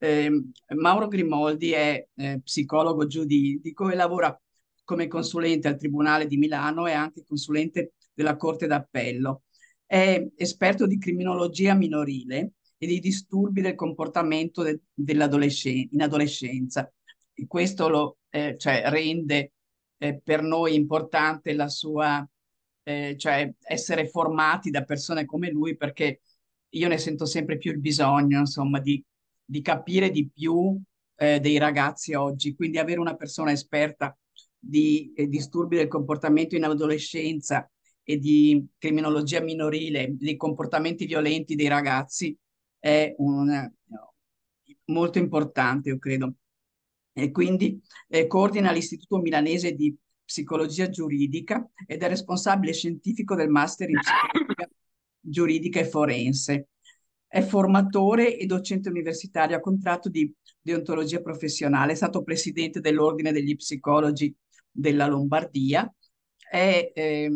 Eh, Mauro Grimoldi è eh, psicologo giuridico e lavora come consulente al Tribunale di Milano e anche consulente della Corte d'Appello. È esperto di criminologia minorile e di disturbi del comportamento de- dell'adolescenza in adolescenza. E questo lo, eh, cioè, rende eh, per noi importante la sua, eh, cioè, essere formati da persone come lui perché io ne sento sempre più il bisogno, insomma, di di capire di più eh, dei ragazzi oggi, quindi avere una persona esperta di eh, disturbi del comportamento in adolescenza e di criminologia minorile, dei comportamenti violenti dei ragazzi è un, molto importante, io credo. E quindi eh, coordina l'Istituto Milanese di Psicologia Giuridica ed è responsabile scientifico del Master in Psicologia Giuridica e Forense è formatore e docente universitario a contratto di deontologia professionale, è stato presidente dell'Ordine degli Psicologi della Lombardia, è eh,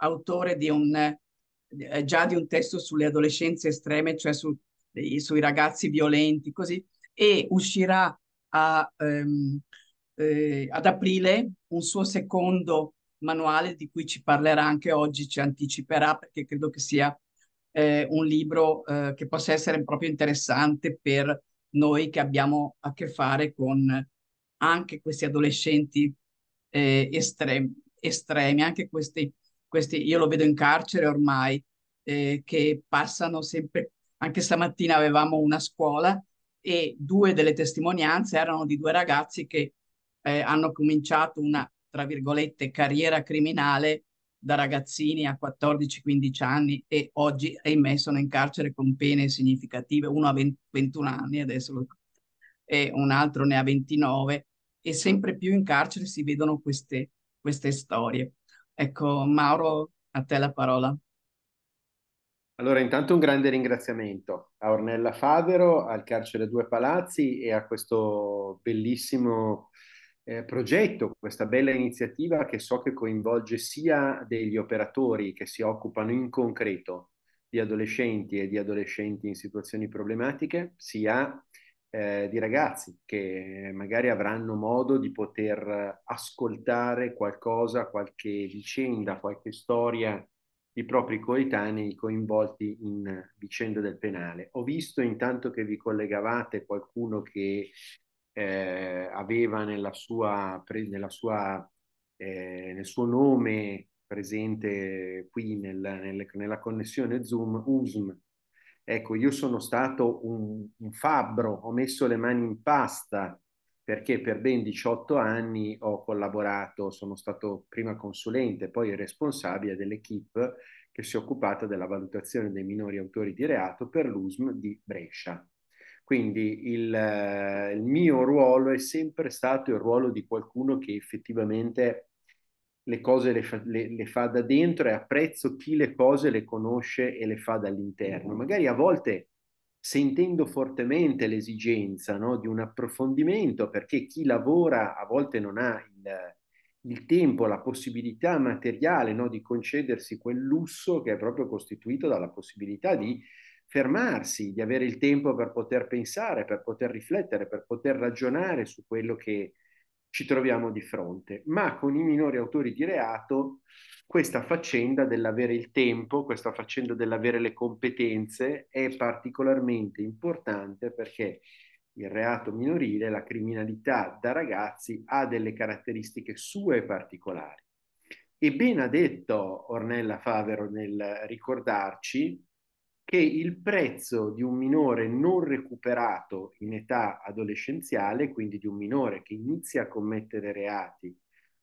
autore di un, eh, già di un testo sulle adolescenze estreme, cioè su, eh, sui ragazzi violenti, così, e uscirà a, ehm, eh, ad aprile un suo secondo manuale di cui ci parlerà anche oggi, ci anticiperà perché credo che sia eh, un libro eh, che possa essere proprio interessante per noi che abbiamo a che fare con anche questi adolescenti eh, estremi, estremi, anche questi, questi, io lo vedo in carcere ormai, eh, che passano sempre, anche stamattina avevamo una scuola e due delle testimonianze erano di due ragazzi che eh, hanno cominciato una, tra virgolette, carriera criminale da ragazzini a 14-15 anni e oggi, ahimè, sono in carcere con pene significative, uno ha 20, 21 anni adesso lo, e un altro ne ha 29 e sempre più in carcere si vedono queste, queste storie. Ecco, Mauro, a te la parola. Allora, intanto un grande ringraziamento a Ornella Favero, al Carcere Due Palazzi e a questo bellissimo eh, progetto, questa bella iniziativa che so che coinvolge sia degli operatori che si occupano in concreto di adolescenti e di adolescenti in situazioni problematiche, sia eh, di ragazzi che magari avranno modo di poter ascoltare qualcosa, qualche vicenda, qualche storia di propri coetanei coinvolti in vicende del penale. Ho visto intanto che vi collegavate qualcuno che eh, aveva nella sua, nella sua, eh, nel suo nome presente qui nel, nel, nella connessione Zoom, USM. Ecco, io sono stato un, un fabbro, ho messo le mani in pasta perché per ben 18 anni ho collaborato, sono stato prima consulente, poi responsabile dell'equipe che si è occupata della valutazione dei minori autori di reato per l'USM di Brescia. Quindi il, eh, il mio ruolo è sempre stato il ruolo di qualcuno che effettivamente le cose le fa, le, le fa, da dentro e apprezzo chi le cose le conosce e le fa dall'interno. Mm-hmm. Magari a volte sentendo fortemente l'esigenza no, di un approfondimento, perché chi lavora a volte non ha il, il tempo, la possibilità materiale no, di concedersi quel lusso che è proprio costituito dalla possibilità di fermarsi, di avere il tempo per poter pensare, per poter riflettere, per poter ragionare su quello che ci troviamo di fronte. Ma con i minori autori di reato questa faccenda dell'avere il tempo, questa faccenda dell'avere le competenze è particolarmente importante perché il reato minorile, la criminalità da ragazzi ha delle caratteristiche sue particolari. E ben ha detto Ornella Favero nel ricordarci che il prezzo di un minore non recuperato in età adolescenziale, quindi di un minore che inizia a commettere reati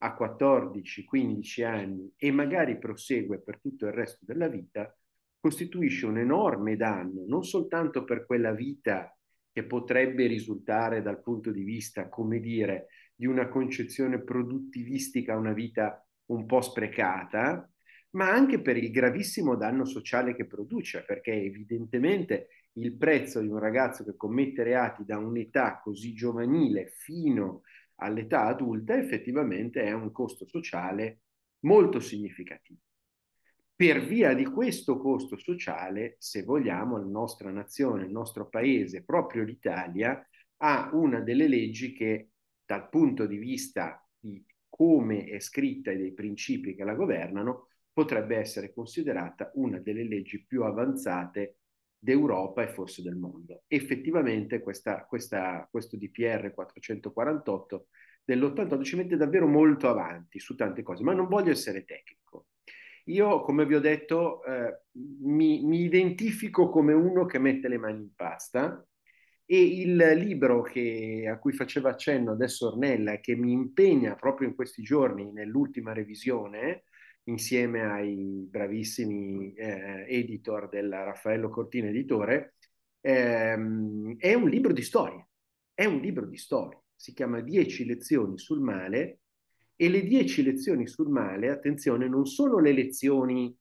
a 14-15 anni e magari prosegue per tutto il resto della vita, costituisce un enorme danno, non soltanto per quella vita che potrebbe risultare dal punto di vista, come dire, di una concezione produttivistica, una vita un po' sprecata, ma anche per il gravissimo danno sociale che produce, perché evidentemente il prezzo di un ragazzo che commette reati da un'età così giovanile fino all'età adulta effettivamente è un costo sociale molto significativo. Per via di questo costo sociale, se vogliamo, la nostra nazione, il nostro paese, proprio l'Italia, ha una delle leggi che dal punto di vista di come è scritta e dei principi che la governano, potrebbe essere considerata una delle leggi più avanzate d'Europa e forse del mondo. Effettivamente questa, questa, questo DPR 448 dell'88 ci mette davvero molto avanti su tante cose, ma non voglio essere tecnico. Io, come vi ho detto, eh, mi, mi, identifico come uno che mette le mani in pasta e il libro che, a cui faceva accenno adesso Ornella, che mi impegna proprio in questi giorni nell'ultima revisione, insieme ai bravissimi eh, editor della Raffaello Cortina Editore, ehm, è un libro di storie, è un libro di storie, si chiama Dieci lezioni sul male e le dieci lezioni sul male, attenzione, non sono le lezioni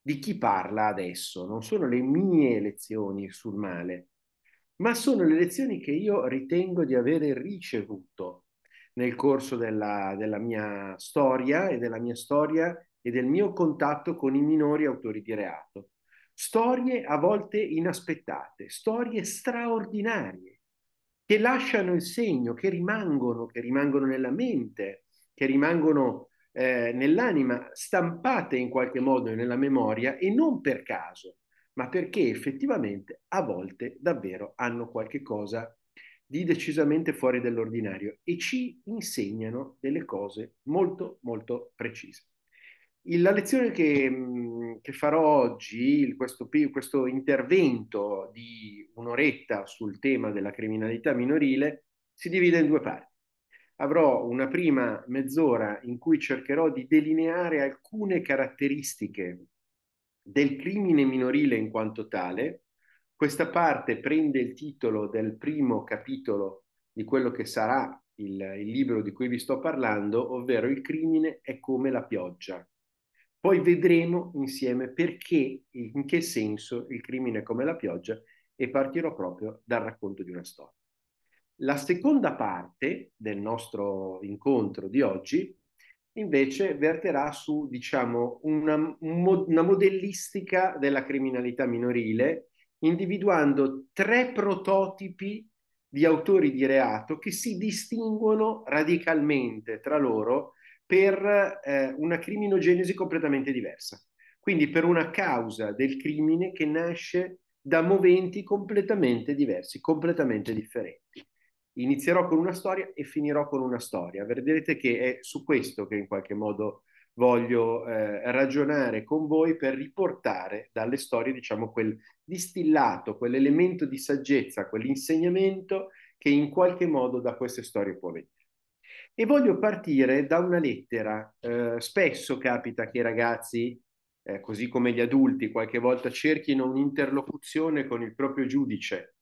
di chi parla adesso, non sono le mie lezioni sul male, ma sono le lezioni che io ritengo di avere ricevuto nel corso della, della, mia storia e della mia storia e del mio contatto con i minori autori di reato. Storie a volte inaspettate, storie straordinarie che lasciano il segno, che rimangono, che rimangono nella mente, che rimangono eh, nell'anima, stampate in qualche modo nella memoria e non per caso, ma perché effettivamente a volte davvero hanno qualche cosa di decisamente fuori dall'ordinario e ci insegnano delle cose molto molto precise. La lezione che, che farò oggi, questo, questo, intervento di un'oretta sul tema della criminalità minorile, si divide in due parti. Avrò una prima mezz'ora in cui cercherò di delineare alcune caratteristiche del crimine minorile in quanto tale. Questa parte prende il titolo del primo capitolo di quello che sarà il, il libro di cui vi sto parlando, ovvero Il crimine è come la pioggia, poi vedremo insieme perché in che senso il crimine è come la pioggia e partirò proprio dal racconto di una storia. La seconda parte del nostro incontro di oggi invece verterà su diciamo, una, una modellistica della criminalità minorile, individuando tre prototipi di autori di reato che si distinguono radicalmente tra loro per eh, una criminogenesi completamente diversa. Quindi per una causa del crimine che nasce da moventi completamente diversi, completamente differenti. Inizierò con una storia e finirò con una storia. Vedrete che è su questo che in qualche modo voglio eh, ragionare con voi per riportare dalle storie, diciamo, quel distillato, quell'elemento di saggezza, quell'insegnamento che in qualche modo da queste storie può venire. E voglio partire da una lettera. Eh, spesso capita che i ragazzi, eh, così come gli adulti, qualche volta cerchino un'interlocuzione con il proprio giudice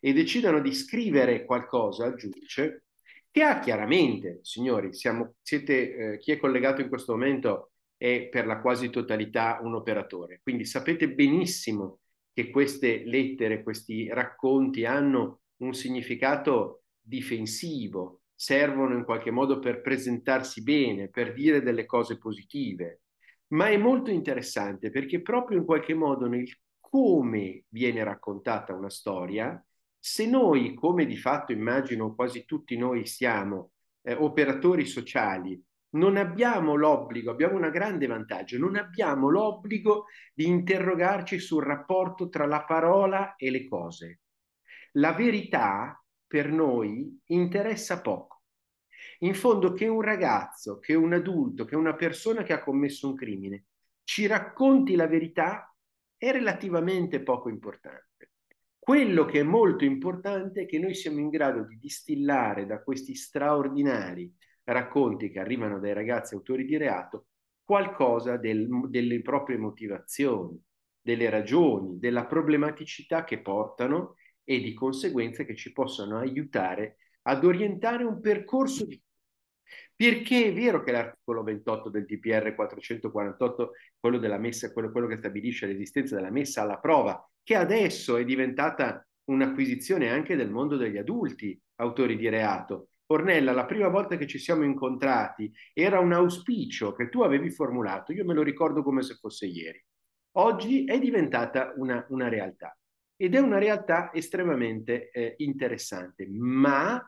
e decidano di scrivere qualcosa al giudice che ha chiaramente, signori, siamo, siete, eh, chi è collegato in questo momento è per la quasi totalità un operatore. Quindi sapete benissimo che queste lettere, questi racconti hanno un significato difensivo, servono in qualche modo per presentarsi bene, per dire delle cose positive. Ma è molto interessante perché proprio in qualche modo nel come viene raccontata una storia, se noi, come di fatto immagino quasi tutti noi siamo, eh, operatori sociali, non abbiamo l'obbligo, abbiamo un grande vantaggio, non abbiamo l'obbligo di interrogarci sul rapporto tra la parola e le cose. La verità per noi interessa poco. In fondo che un ragazzo, che un adulto, che una persona che ha commesso un crimine ci racconti la verità è relativamente poco importante. Quello che è molto importante è che noi siamo in grado di distillare da questi straordinari racconti che arrivano dai ragazzi autori di reato qualcosa del, delle proprie motivazioni, delle ragioni, della problematicità che portano e di conseguenza che ci possano aiutare ad orientare un percorso di perché è vero che l'articolo 28 del DPR 448, quello della messa, quello, quello che stabilisce l'esistenza della messa alla prova, che adesso è diventata un'acquisizione anche del mondo degli adulti autori di reato. Ornella, la prima volta che ci siamo incontrati era un auspicio che tu avevi formulato, io me lo ricordo come se fosse ieri. Oggi è diventata una, una realtà ed è una realtà estremamente eh, interessante, ma,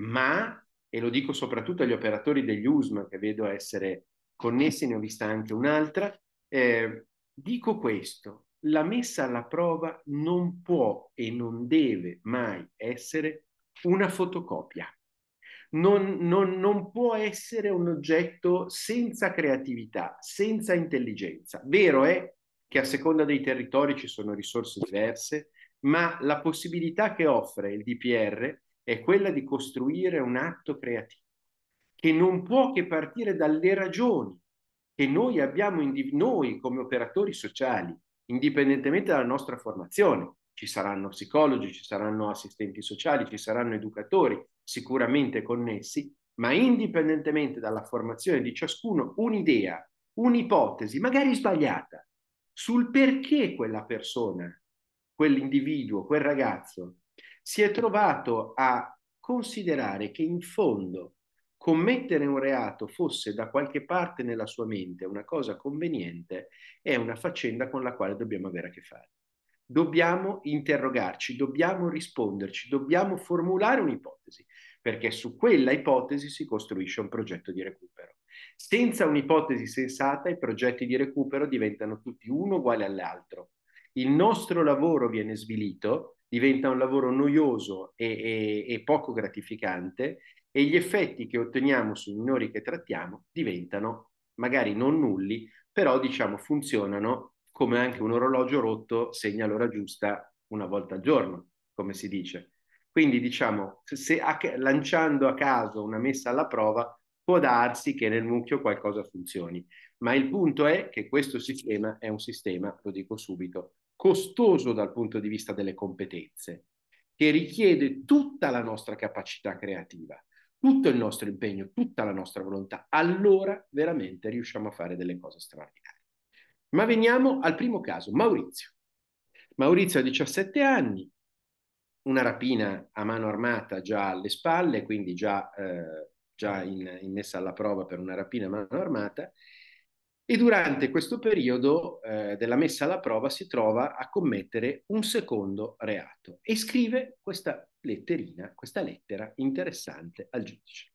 ma, e lo dico soprattutto agli operatori degli USM che vedo essere connessi, ne ho vista anche un'altra, eh, dico questo, la messa alla prova non può e non deve mai essere una fotocopia. Non, non, non, può essere un oggetto senza creatività, senza intelligenza. Vero è che a seconda dei territori ci sono risorse diverse, ma la possibilità che offre il DPR è quella di costruire un atto creativo che non può che partire dalle ragioni che noi abbiamo, indiv- noi come operatori sociali, indipendentemente dalla nostra formazione. Ci saranno psicologi, ci saranno assistenti sociali, ci saranno educatori sicuramente connessi, ma indipendentemente dalla formazione di ciascuno, un'idea, un'ipotesi, magari sbagliata, sul perché quella persona, quell'individuo, quel ragazzo si è trovato a considerare che in fondo commettere un reato fosse da qualche parte nella sua mente una cosa conveniente è una faccenda con la quale dobbiamo avere a che fare. Dobbiamo interrogarci, dobbiamo risponderci, dobbiamo formulare un'ipotesi, perché su quella ipotesi si costruisce un progetto di recupero. Senza un'ipotesi sensata i progetti di recupero diventano tutti uno uguale all'altro. Il nostro lavoro viene svilito, diventa un lavoro noioso e, e, e poco gratificante e gli effetti che otteniamo sui minori che trattiamo diventano magari non nulli, però diciamo funzionano come anche un orologio rotto segna l'ora giusta una volta al giorno, come si dice. Quindi diciamo, se, se a, lanciando a caso una messa alla prova, può darsi che nel mucchio qualcosa funzioni. Ma il punto è che questo sistema è un sistema, lo dico subito, costoso dal punto di vista delle competenze, che richiede tutta la nostra capacità creativa, tutto il nostro impegno, tutta la nostra volontà. Allora veramente riusciamo a fare delle cose straordinarie. Ma veniamo al primo caso, Maurizio. Maurizio ha 17 anni, una rapina a mano armata già alle spalle, quindi già eh, già in, in messa alla prova per una rapina a mano armata, e durante questo periodo eh, della messa alla prova si trova a commettere un secondo reato e scrive questa letterina, questa lettera interessante al giudice.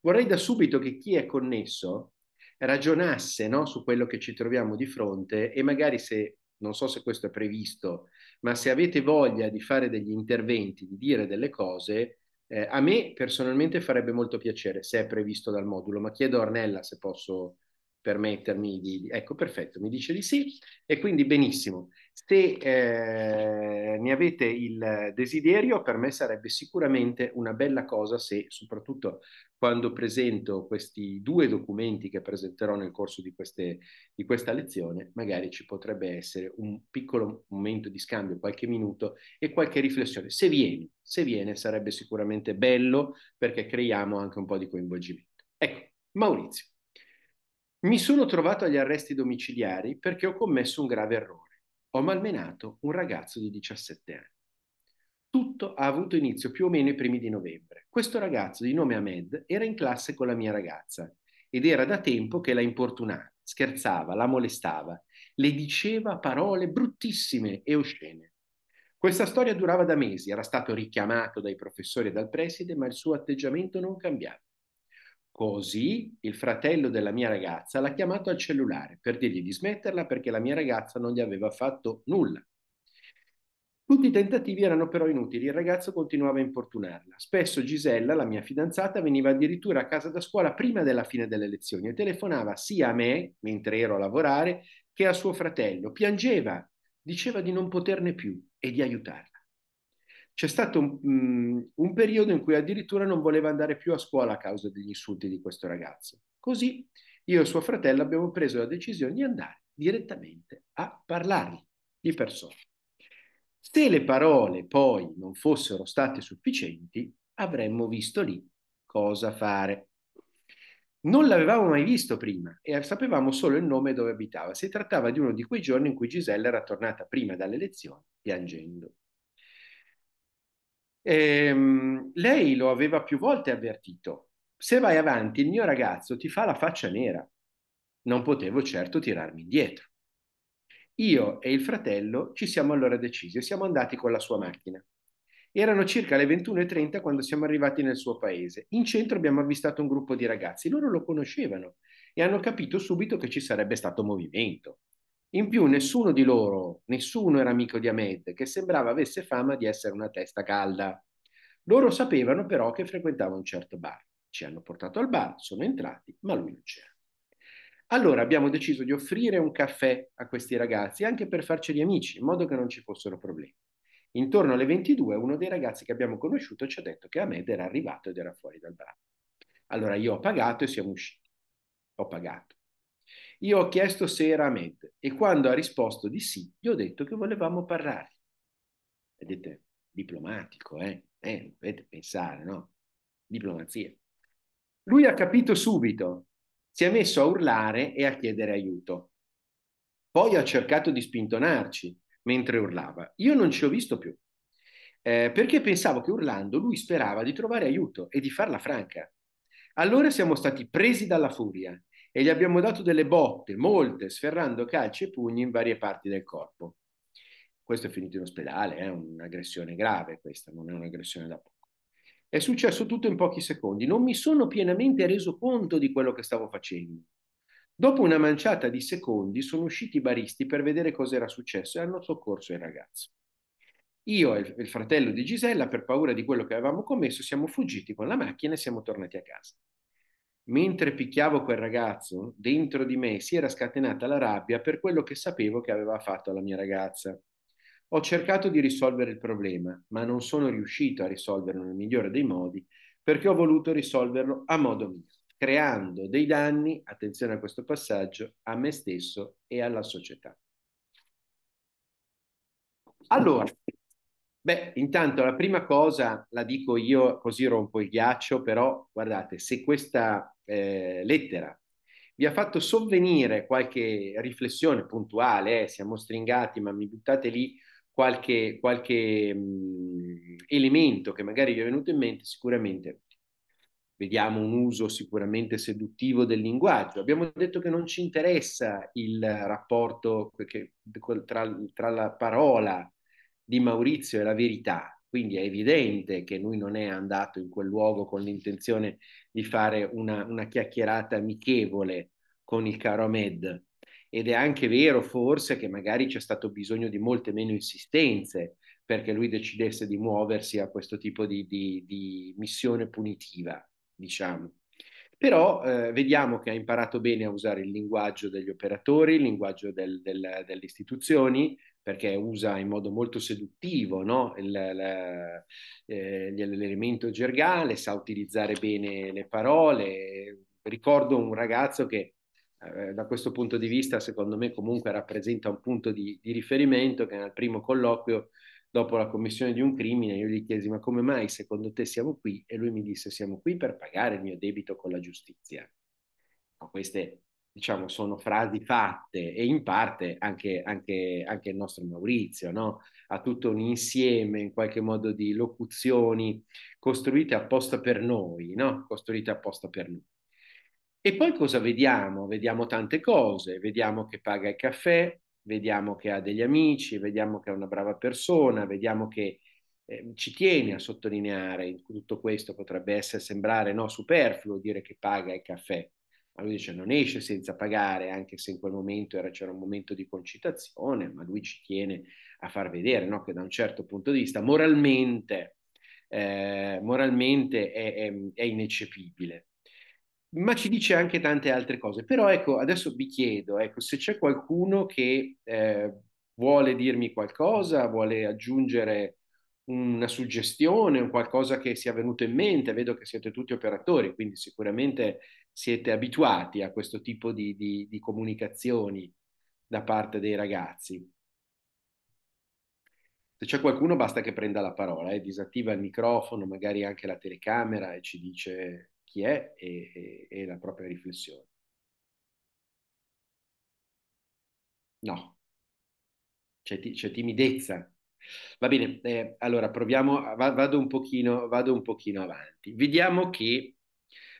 Vorrei da subito che chi è connesso ragionasse no, su quello che ci troviamo di fronte e magari se, non so se questo è previsto, ma se avete voglia di fare degli interventi, di dire delle cose, eh, a me personalmente farebbe molto piacere se è previsto dal modulo, ma chiedo a Ornella se posso permettermi di... Ecco, perfetto, mi dice di sì e quindi benissimo. Se eh, ne avete il desiderio, per me sarebbe sicuramente una bella cosa se, soprattutto quando presento questi due documenti che presenterò nel corso di, queste, di questa lezione, magari ci potrebbe essere un piccolo momento di scambio, qualche minuto e qualche riflessione. Se viene, se viene sarebbe sicuramente bello perché creiamo anche un po' di coinvolgimento. Ecco, Maurizio. Mi sono trovato agli arresti domiciliari perché ho commesso un grave errore. Ho malmenato un ragazzo di 17 anni. Tutto ha avuto inizio più o meno i primi di novembre. Questo ragazzo di nome Ahmed era in classe con la mia ragazza ed era da tempo che la importunava, scherzava, la molestava, le diceva parole bruttissime e oscene. Questa storia durava da mesi, era stato richiamato dai professori e dal preside, ma il suo atteggiamento non cambiava. Così il fratello della mia ragazza l'ha chiamato al cellulare per dirgli di smetterla perché la mia ragazza non gli aveva fatto nulla. Tutti i tentativi erano però inutili, il ragazzo continuava a importunarla. Spesso Gisella, la mia fidanzata, veniva addirittura a casa da scuola prima della fine delle lezioni e telefonava sia a me, mentre ero a lavorare, che a suo fratello. Piangeva, diceva di non poterne più e di aiutarla c'è stato un, mm, un, periodo in cui addirittura non voleva andare più a scuola a causa degli insulti di questo ragazzo. Così io e suo fratello abbiamo preso la decisione di andare direttamente a parlargli di persona. Se le parole poi non fossero state sufficienti, avremmo visto lì cosa fare. Non l'avevamo mai visto prima e sapevamo solo il nome dove abitava. Si trattava di uno di quei giorni in cui Gisella era tornata prima dalle lezioni piangendo ehm, lei lo aveva più volte avvertito. Se vai avanti, il mio ragazzo ti fa la faccia nera. Non potevo certo tirarmi indietro. Io e il fratello ci siamo allora decisi e siamo andati con la sua macchina. Erano circa le 21.30 quando siamo arrivati nel suo paese. In centro abbiamo avvistato un gruppo di ragazzi, loro lo conoscevano e hanno capito subito che ci sarebbe stato movimento. In più nessuno di loro, nessuno era amico di Ahmed, che sembrava avesse fama di essere una testa calda. Loro sapevano però che frequentava un certo bar. Ci hanno portato al bar, sono entrati, ma lui non c'era. Allora abbiamo deciso di offrire un caffè a questi ragazzi anche per farceli amici, in modo che non ci fossero problemi. Intorno alle 22 uno dei ragazzi che abbiamo conosciuto ci ha detto che Ahmed era arrivato ed era fuori dal bar. Allora io ho pagato e siamo usciti. Ho pagato. Io ho chiesto se era seriamente e quando ha risposto di sì, gli ho detto che volevamo parlare. Vedete, diplomatico, eh? eh dovete pensare, no? Diplomazia. Lui ha capito subito, si è messo a urlare e a chiedere aiuto. Poi ha cercato di spintonarci mentre urlava. Io non ci ho visto più, eh, perché pensavo che urlando lui sperava di trovare aiuto e di farla franca. Allora siamo stati presi dalla furia e gli abbiamo dato delle botte, molte, sferrando calci e pugni in varie parti del corpo. Questo è finito in ospedale, è eh? un'aggressione grave questa, non è un'aggressione da poco. È successo tutto in pochi secondi, non mi sono pienamente reso conto di quello che stavo facendo. Dopo una manciata di secondi sono usciti i baristi per vedere cosa era successo e hanno soccorso il ragazzo. Io e il fratello di Gisella, per paura di quello che avevamo commesso, siamo fuggiti con la macchina e siamo tornati a casa mentre picchiavo quel ragazzo, dentro di me si era scatenata la rabbia per quello che sapevo che aveva fatto alla mia ragazza. Ho cercato di risolvere il problema, ma non sono riuscito a risolverlo nel migliore dei modi perché ho voluto risolverlo a modo mio, creando dei danni, attenzione a questo passaggio, a me stesso e alla società. Allora, Beh, intanto la prima cosa la dico io, così rompo il ghiaccio, però guardate, se questa eh, lettera vi ha fatto sovvenire qualche riflessione puntuale, eh, siamo stringati, ma mi buttate lì qualche, qualche mh, mm, elemento che magari vi è venuto in mente, sicuramente vediamo un uso sicuramente seduttivo del linguaggio. Abbiamo detto che non ci interessa il rapporto che, tra, tra la parola di Maurizio è la verità, quindi è evidente che lui non è andato in quel luogo con l'intenzione di fare una, una chiacchierata amichevole con il caro Ahmed. Ed è anche vero forse che magari c'è stato bisogno di molte meno insistenze perché lui decidesse di muoversi a questo tipo di, di, di missione punitiva, diciamo. Però eh, vediamo che ha imparato bene a usare il linguaggio degli operatori, il linguaggio del, del, delle istituzioni, perché usa in modo molto seduttivo no? il, la, eh, l'elemento gergale, sa utilizzare bene le parole. Ricordo un ragazzo che eh, da questo punto di vista, secondo me, comunque rappresenta un punto di, di riferimento che nel primo colloquio dopo la commissione di un crimine, io gli chiesi ma come mai secondo te siamo qui? E lui mi disse siamo qui per pagare il mio debito con la giustizia. queste diciamo, sono frasi fatte e in parte anche, anche, anche il nostro Maurizio, no? ha tutto un insieme in qualche modo di locuzioni costruite apposta per noi, no? costruite apposta per noi. E poi cosa vediamo? Vediamo tante cose, vediamo che paga il caffè, vediamo che ha degli amici, vediamo che è una brava persona, vediamo che eh, ci tiene a sottolineare tutto questo, potrebbe essere, sembrare no, superfluo dire che paga il caffè, ma lui dice non esce senza pagare, anche se in quel momento era, c'era un momento di concitazione, ma lui ci tiene a far vedere no? che da un certo punto di vista moralmente, eh, moralmente è, è, è ineccepibile ma ci dice anche tante altre cose. Però ecco, adesso vi chiedo, ecco, se c'è qualcuno che eh, vuole dirmi qualcosa, vuole aggiungere una suggestione, qualcosa che sia venuto in mente, vedo che siete tutti operatori, quindi sicuramente siete abituati a questo tipo di, di, di comunicazioni da parte dei ragazzi. Se c'è qualcuno basta che prenda la parola, eh, disattiva il microfono, magari anche la telecamera e ci dice chi è e, e, e la propria riflessione. No, c'è, c'è timidezza. Va bene, eh, allora proviamo, vado un, pochino, vado un pochino avanti. Vediamo che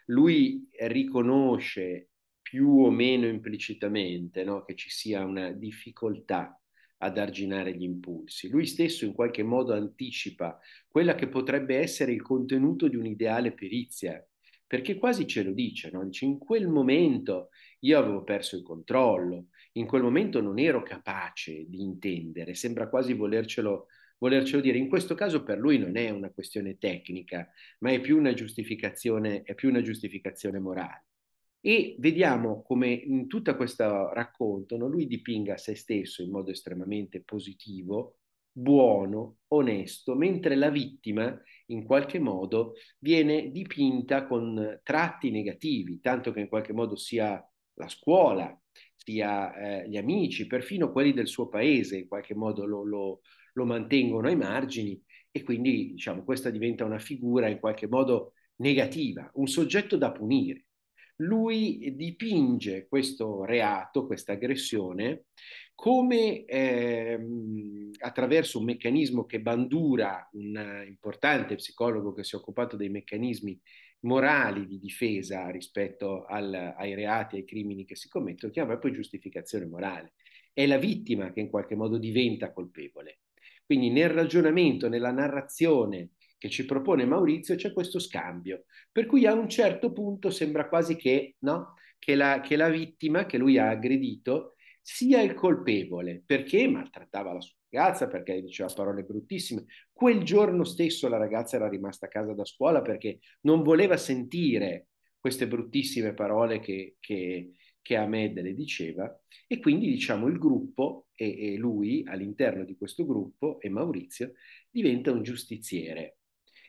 lui riconosce più o meno implicitamente no, che ci sia una difficoltà ad arginare gli impulsi. Lui stesso in qualche modo anticipa quella che potrebbe essere il contenuto di un'ideale perizia, perché quasi ce lo dice, no? dice in quel momento io avevo perso il controllo, in quel momento non ero capace di intendere, sembra quasi volercelo volercelo dire. In questo caso per lui non è una questione tecnica, ma è più una giustificazione, più una giustificazione morale. E vediamo come in tutto questo racconto no, lui dipinga se stesso in modo estremamente positivo, buono, onesto, mentre la vittima in qualche modo viene dipinta con tratti negativi, tanto che in qualche modo sia la scuola, sia eh, gli amici, perfino quelli del suo paese in qualche modo lo, lo, lo mantengono ai margini e quindi diciamo, questa diventa una figura in qualche modo negativa, un soggetto da punire. Lui dipinge questo reato, questa aggressione, come ehm, attraverso un meccanismo che Bandura, un importante psicologo che si è occupato dei meccanismi morali di difesa rispetto al, ai reati, ai crimini che si commettono, chiama poi giustificazione morale. È la vittima che in qualche modo diventa colpevole. Quindi nel ragionamento, nella narrazione che ci propone Maurizio c'è questo scambio, per cui a un certo punto sembra quasi che, no? che, la, che la vittima che lui ha aggredito sia il colpevole perché maltrattava la sua ragazza, perché diceva parole bruttissime. Quel giorno stesso la ragazza era rimasta a casa da scuola perché non voleva sentire queste bruttissime parole che, che, che Ahmed le diceva e quindi diciamo il gruppo e, e lui all'interno di questo gruppo e Maurizio diventa un giustiziere,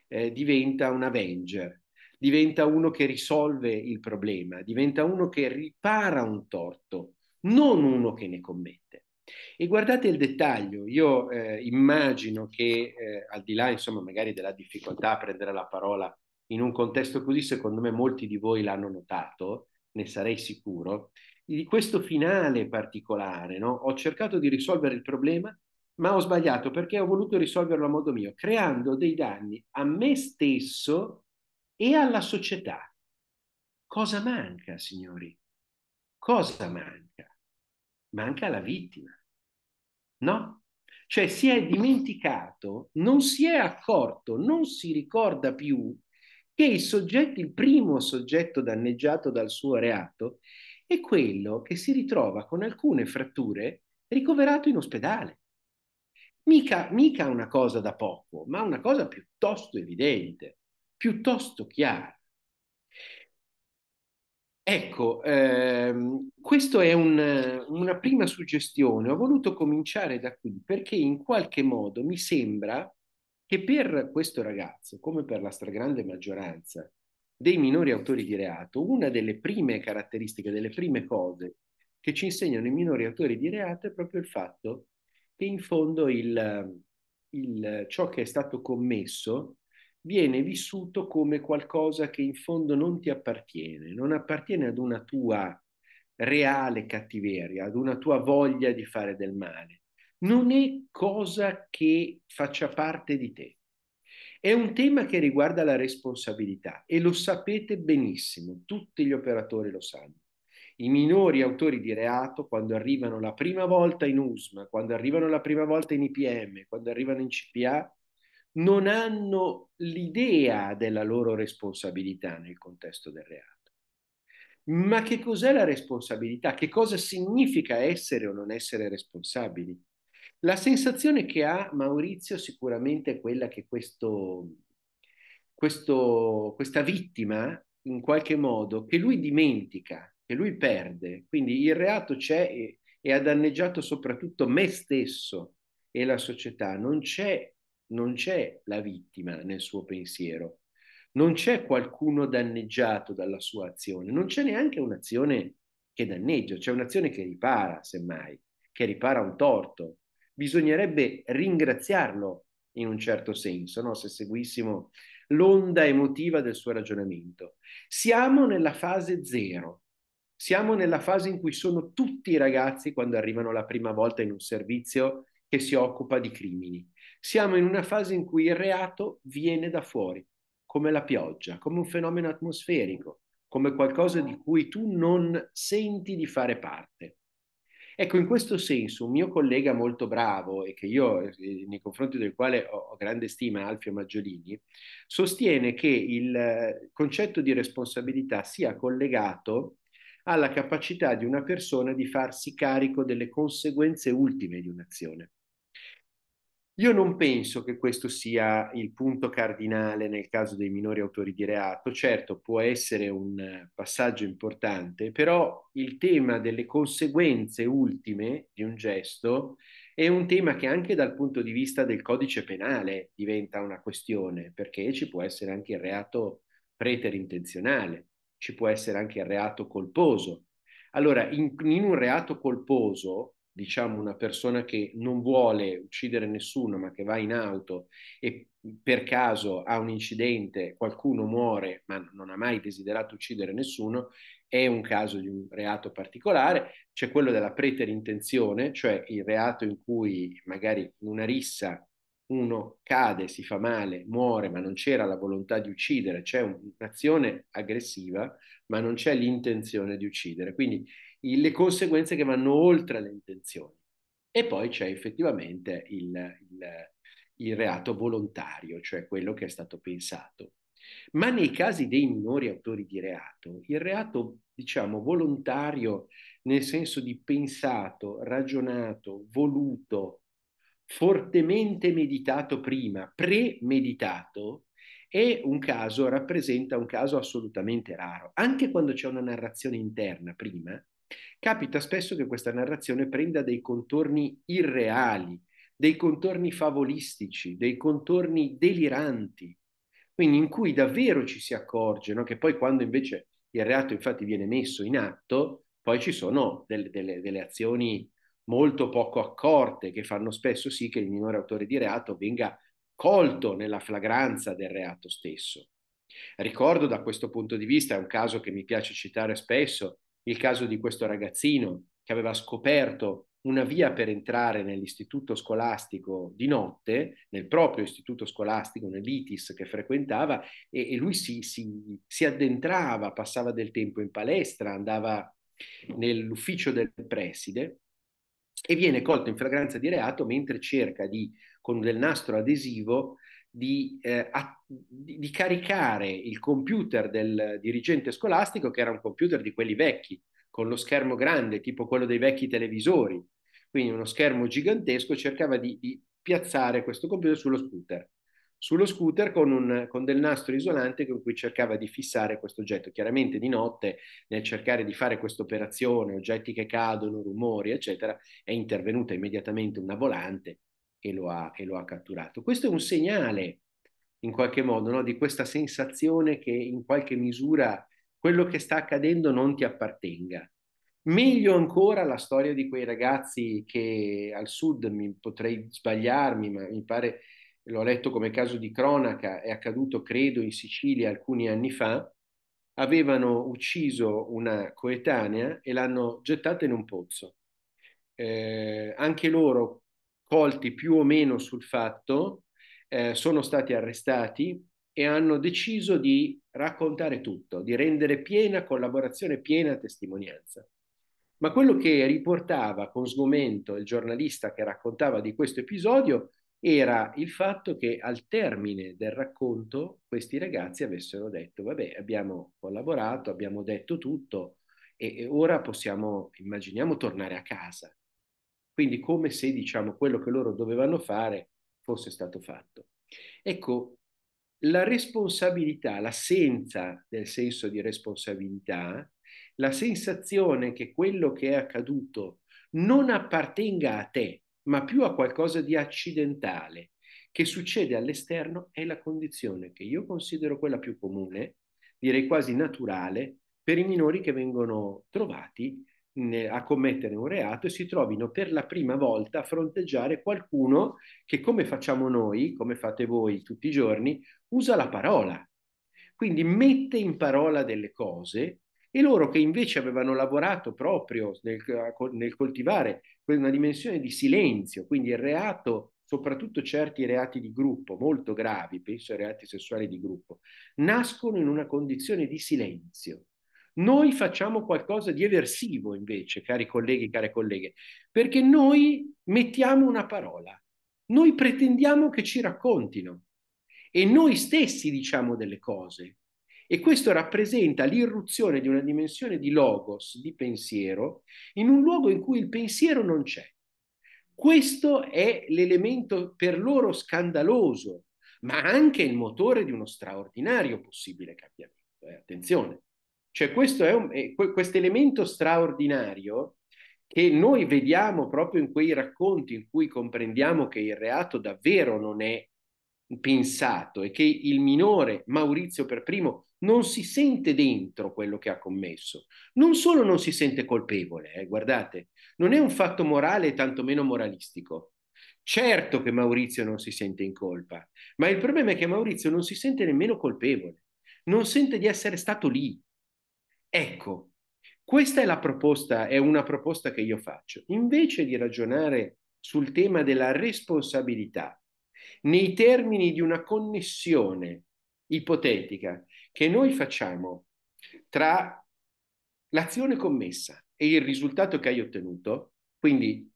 eh, diventa un avenger, diventa uno che risolve il problema, diventa uno che ripara un torto, non uno che ne commette. E guardate il dettaglio, io eh, immagino che eh, al di là insomma magari della difficoltà a prendere la parola in un contesto così, secondo me molti di voi l'hanno notato, ne sarei sicuro, di questo finale particolare, no? ho cercato di risolvere il problema, ma ho sbagliato perché ho voluto risolverlo a modo mio, creando dei danni a me stesso e alla società. Cosa manca, signori? Cosa manca? Manca la vittima, no? Cioè si è dimenticato, non si è accorto, non si ricorda più che il, soggetto, il primo soggetto danneggiato dal suo reato è quello che si ritrova con alcune fratture ricoverato in ospedale. Mica, mica una cosa da poco, ma una cosa piuttosto evidente, piuttosto chiara. Ecco, ehm, questa è un, una prima suggestione. Ho voluto cominciare da qui perché in qualche modo mi sembra che per questo ragazzo, come per la stragrande maggioranza dei minori autori di reato, una delle prime caratteristiche, delle prime cose che ci insegnano i minori autori di reato è proprio il fatto che in fondo il, il, ciò che è stato commesso viene vissuto come qualcosa che in fondo non ti appartiene, non appartiene ad una tua reale cattiveria, ad una tua voglia di fare del male, non è cosa che faccia parte di te. È un tema che riguarda la responsabilità e lo sapete benissimo, tutti gli operatori lo sanno. I minori autori di reato, quando arrivano la prima volta in USMA, quando arrivano la prima volta in IPM, quando arrivano in CPA, non hanno l'idea della loro responsabilità nel contesto del reato. Ma che cos'è la responsabilità? Che cosa significa essere o non essere responsabili? La sensazione che ha Maurizio sicuramente è quella che questo, questo, questa vittima, in qualche modo, che lui dimentica, che lui perde, quindi il reato c'è e, e ha danneggiato soprattutto me stesso e la società, non c'è, non c'è la vittima nel suo pensiero, non c'è qualcuno danneggiato dalla sua azione, non c'è neanche un'azione che danneggia, c'è un'azione che ripara, semmai, che ripara un torto, bisognerebbe ringraziarlo in un certo senso, no? se seguissimo l'onda emotiva del suo ragionamento. Siamo nella fase zero, siamo nella fase in cui sono tutti i ragazzi quando arrivano la prima volta in un servizio che si occupa di crimini. Siamo in una fase in cui il reato viene da fuori, come la pioggia, come un fenomeno atmosferico, come qualcosa di cui tu non senti di fare parte. Ecco, in questo senso, un mio collega molto bravo e che io, eh, nei confronti del quale ho grande stima, Alfio Maggiolini, sostiene che il eh, concetto di responsabilità sia collegato alla capacità di una persona di farsi carico delle conseguenze ultime di un'azione. Io non penso che questo sia il punto cardinale nel caso dei minori autori di reato, certo può essere un passaggio importante, però il tema delle conseguenze ultime di un gesto è un tema che anche dal punto di vista del codice penale diventa una questione, perché ci può essere anche il reato preterintenzionale, ci può essere anche il reato colposo. Allora, in, in un reato colposo diciamo, una persona che non vuole uccidere nessuno, ma che va in auto e mhmm, per caso ha un incidente, qualcuno muore, ma non ha mai desiderato uccidere nessuno, è un caso di un reato particolare. C'è quello della preterintenzione, cioè il reato in cui magari in una rissa uno cade, si fa male, muore, ma non c'era la volontà di uccidere, c'è un'azione aggressiva, ma non c'è l'intenzione di uccidere. Quindi le conseguenze che vanno oltre le intenzioni. E poi c'è effettivamente il, il, il reato volontario, cioè quello che è stato pensato. Ma nei casi dei minori autori di reato, il reato, diciamo, volontario, nel senso di pensato, ragionato, voluto, fortemente meditato prima, premeditato, è un caso, rappresenta un caso assolutamente raro. Anche quando c'è una narrazione interna prima, Capita spesso che questa narrazione prenda dei contorni irreali, dei contorni favolistici, dei contorni deliranti, quindi in cui davvero ci si accorge no? che poi quando invece il reato infatti viene messo in atto, poi ci sono delle, delle, delle azioni molto poco accorte che fanno spesso sì che il minore autore di reato venga colto nella flagranza del reato stesso. Ricordo da questo punto di vista, è un caso che mi piace citare spesso, il caso di questo ragazzino che aveva scoperto una via per entrare nell'istituto scolastico di notte, nel proprio istituto scolastico, nell'ITIS che frequentava, e, e lui si, si, si, addentrava, passava del tempo in palestra, andava nell'ufficio del preside e viene colto in flagranza di reato mentre cerca di, con del nastro adesivo, di, eh, a, di, di, caricare il computer del dirigente scolastico, che era un computer di quelli vecchi, con lo schermo grande, tipo quello dei vecchi televisori, quindi uno schermo gigantesco, cercava di, di piazzare questo computer sullo scooter sullo scooter con, un, con, del nastro isolante con cui cercava di fissare questo oggetto. Chiaramente di notte, nel cercare di fare questa operazione, oggetti che cadono, rumori, eccetera, è intervenuta immediatamente una volante e lo ha, e lo ha catturato. Questo è un segnale, in qualche modo, no? di questa sensazione che in qualche misura quello che sta accadendo non ti appartenga. Meglio ancora la storia di quei ragazzi che al sud, mi, potrei sbagliarmi, ma mi pare, l'ho letto come caso di cronaca, è accaduto credo in Sicilia alcuni anni fa, avevano ucciso una coetanea e l'hanno gettata in un pozzo. Eh, anche loro colti più o meno sul fatto, eh, sono stati arrestati e hanno deciso di raccontare tutto, di rendere piena collaborazione, piena testimonianza. Ma quello che riportava con sgomento il giornalista che raccontava di questo episodio era il fatto che al termine del racconto questi ragazzi avessero detto, vabbè, abbiamo collaborato, abbiamo detto tutto e, e ora possiamo, immaginiamo, tornare a casa. Quindi come se diciamo, quello che loro dovevano fare fosse stato fatto. Ecco, la responsabilità, l'assenza del senso di responsabilità, la sensazione che quello che è accaduto non appartenga a te, ma più a qualcosa di accidentale che succede all'esterno, è la condizione che io considero quella più comune, direi quasi naturale, per i minori che vengono trovati a commettere un reato e si trovino per la prima volta a fronteggiare qualcuno che, come facciamo noi, come fate voi tutti i giorni, usa la parola. Quindi mette in parola delle cose e loro che invece avevano lavorato proprio nel, nel coltivare una dimensione di silenzio, quindi il reato, soprattutto certi reati di gruppo molto gravi, penso ai reati sessuali di gruppo, nascono in una condizione di silenzio noi facciamo qualcosa di eversivo invece, cari colleghi, care colleghe, perché noi mettiamo una parola, noi pretendiamo che ci raccontino e noi stessi diciamo delle cose. E questo rappresenta l'irruzione di una dimensione di logos, di pensiero, in un luogo in cui il pensiero non c'è. Questo è l'elemento per loro scandaloso, ma anche il motore di uno straordinario possibile cambiamento. Eh, attenzione, cioè questo è un, eh, elemento straordinario che noi vediamo proprio in quei racconti in cui comprendiamo che il reato davvero non è pensato e che il minore, Maurizio per primo, non si sente dentro quello che ha commesso. Non solo non si sente colpevole, eh, guardate, non è un fatto morale, tantomeno moralistico. Certo che Maurizio non si sente in colpa, ma il problema è che Maurizio non si sente nemmeno colpevole, non sente di essere stato lì, Ecco, questa è la proposta, è una proposta che io faccio. Invece di ragionare sul tema della responsabilità nei termini di una connessione ipotetica che noi facciamo tra l'azione commessa e il risultato che hai ottenuto, quindi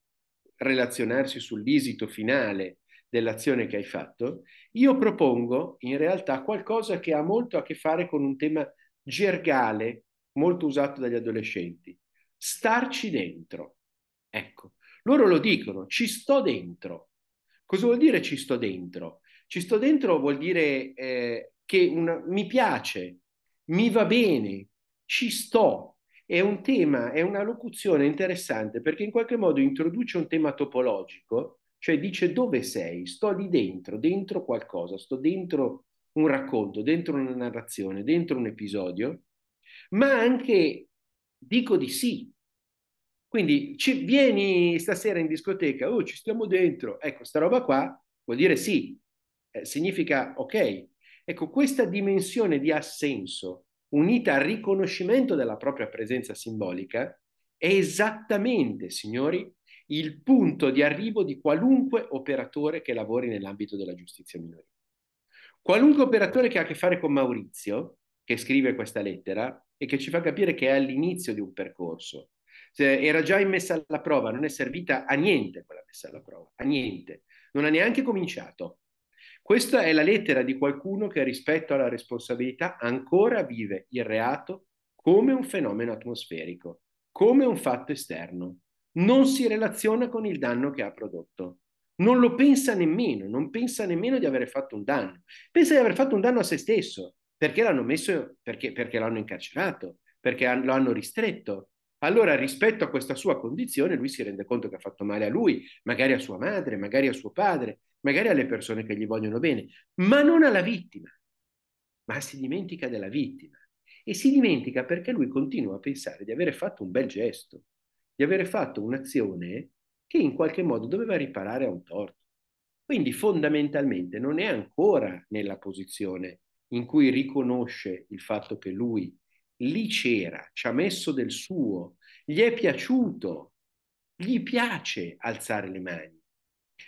relazionarsi sull'esito finale dell'azione che hai fatto, io propongo in realtà qualcosa che ha molto a che fare con un tema gergale molto usato dagli adolescenti, starci dentro. Ecco, loro lo dicono, ci sto dentro. Cosa vuol dire ci sto dentro? Ci sto dentro vuol dire eh, che una, mi piace, mi va bene, ci sto. È un tema, è una locuzione interessante perché in qualche modo introduce un tema topologico, cioè dice dove sei, sto lì dentro, dentro qualcosa, sto dentro un racconto, dentro una narrazione, dentro un episodio ma anche dico di sì. Quindi ci, vieni stasera in discoteca, oh ci stiamo dentro, ecco, sta roba qua vuol dire sì, eh, significa ok. Ecco, questa dimensione di assenso unita al riconoscimento della propria presenza simbolica è esattamente, signori, il punto di arrivo di qualunque operatore che lavori nell'ambito della giustizia minorile. Qualunque operatore che ha a che fare con Maurizio che scrive questa lettera e che ci fa capire che è all'inizio di un percorso. Cioè, era già messa alla prova, non è servita a niente quella messa alla prova, a niente, non ha neanche cominciato. Questa è la lettera di qualcuno che rispetto alla responsabilità ancora vive il reato come un fenomeno atmosferico, come un fatto esterno. Non si relaziona con il danno che ha prodotto. Non lo pensa nemmeno, non pensa nemmeno di aver fatto un danno. Pensa di aver fatto un danno a se stesso, perché l'hanno messo? Perché, perché l'hanno incarcerato, perché lo hanno ristretto. Allora, rispetto a questa sua condizione, lui si rende conto che ha fatto male a lui, magari a sua madre, magari a suo padre, magari alle persone che gli vogliono bene, ma non alla vittima. Ma si dimentica della vittima e si dimentica perché lui continua a pensare di avere fatto un bel gesto, di avere fatto un'azione che in qualche modo doveva riparare a un torto. Quindi fondamentalmente non è ancora nella posizione in cui riconosce il fatto che lui lì c'era, ci ha messo del suo, gli è piaciuto, gli piace alzare le mani.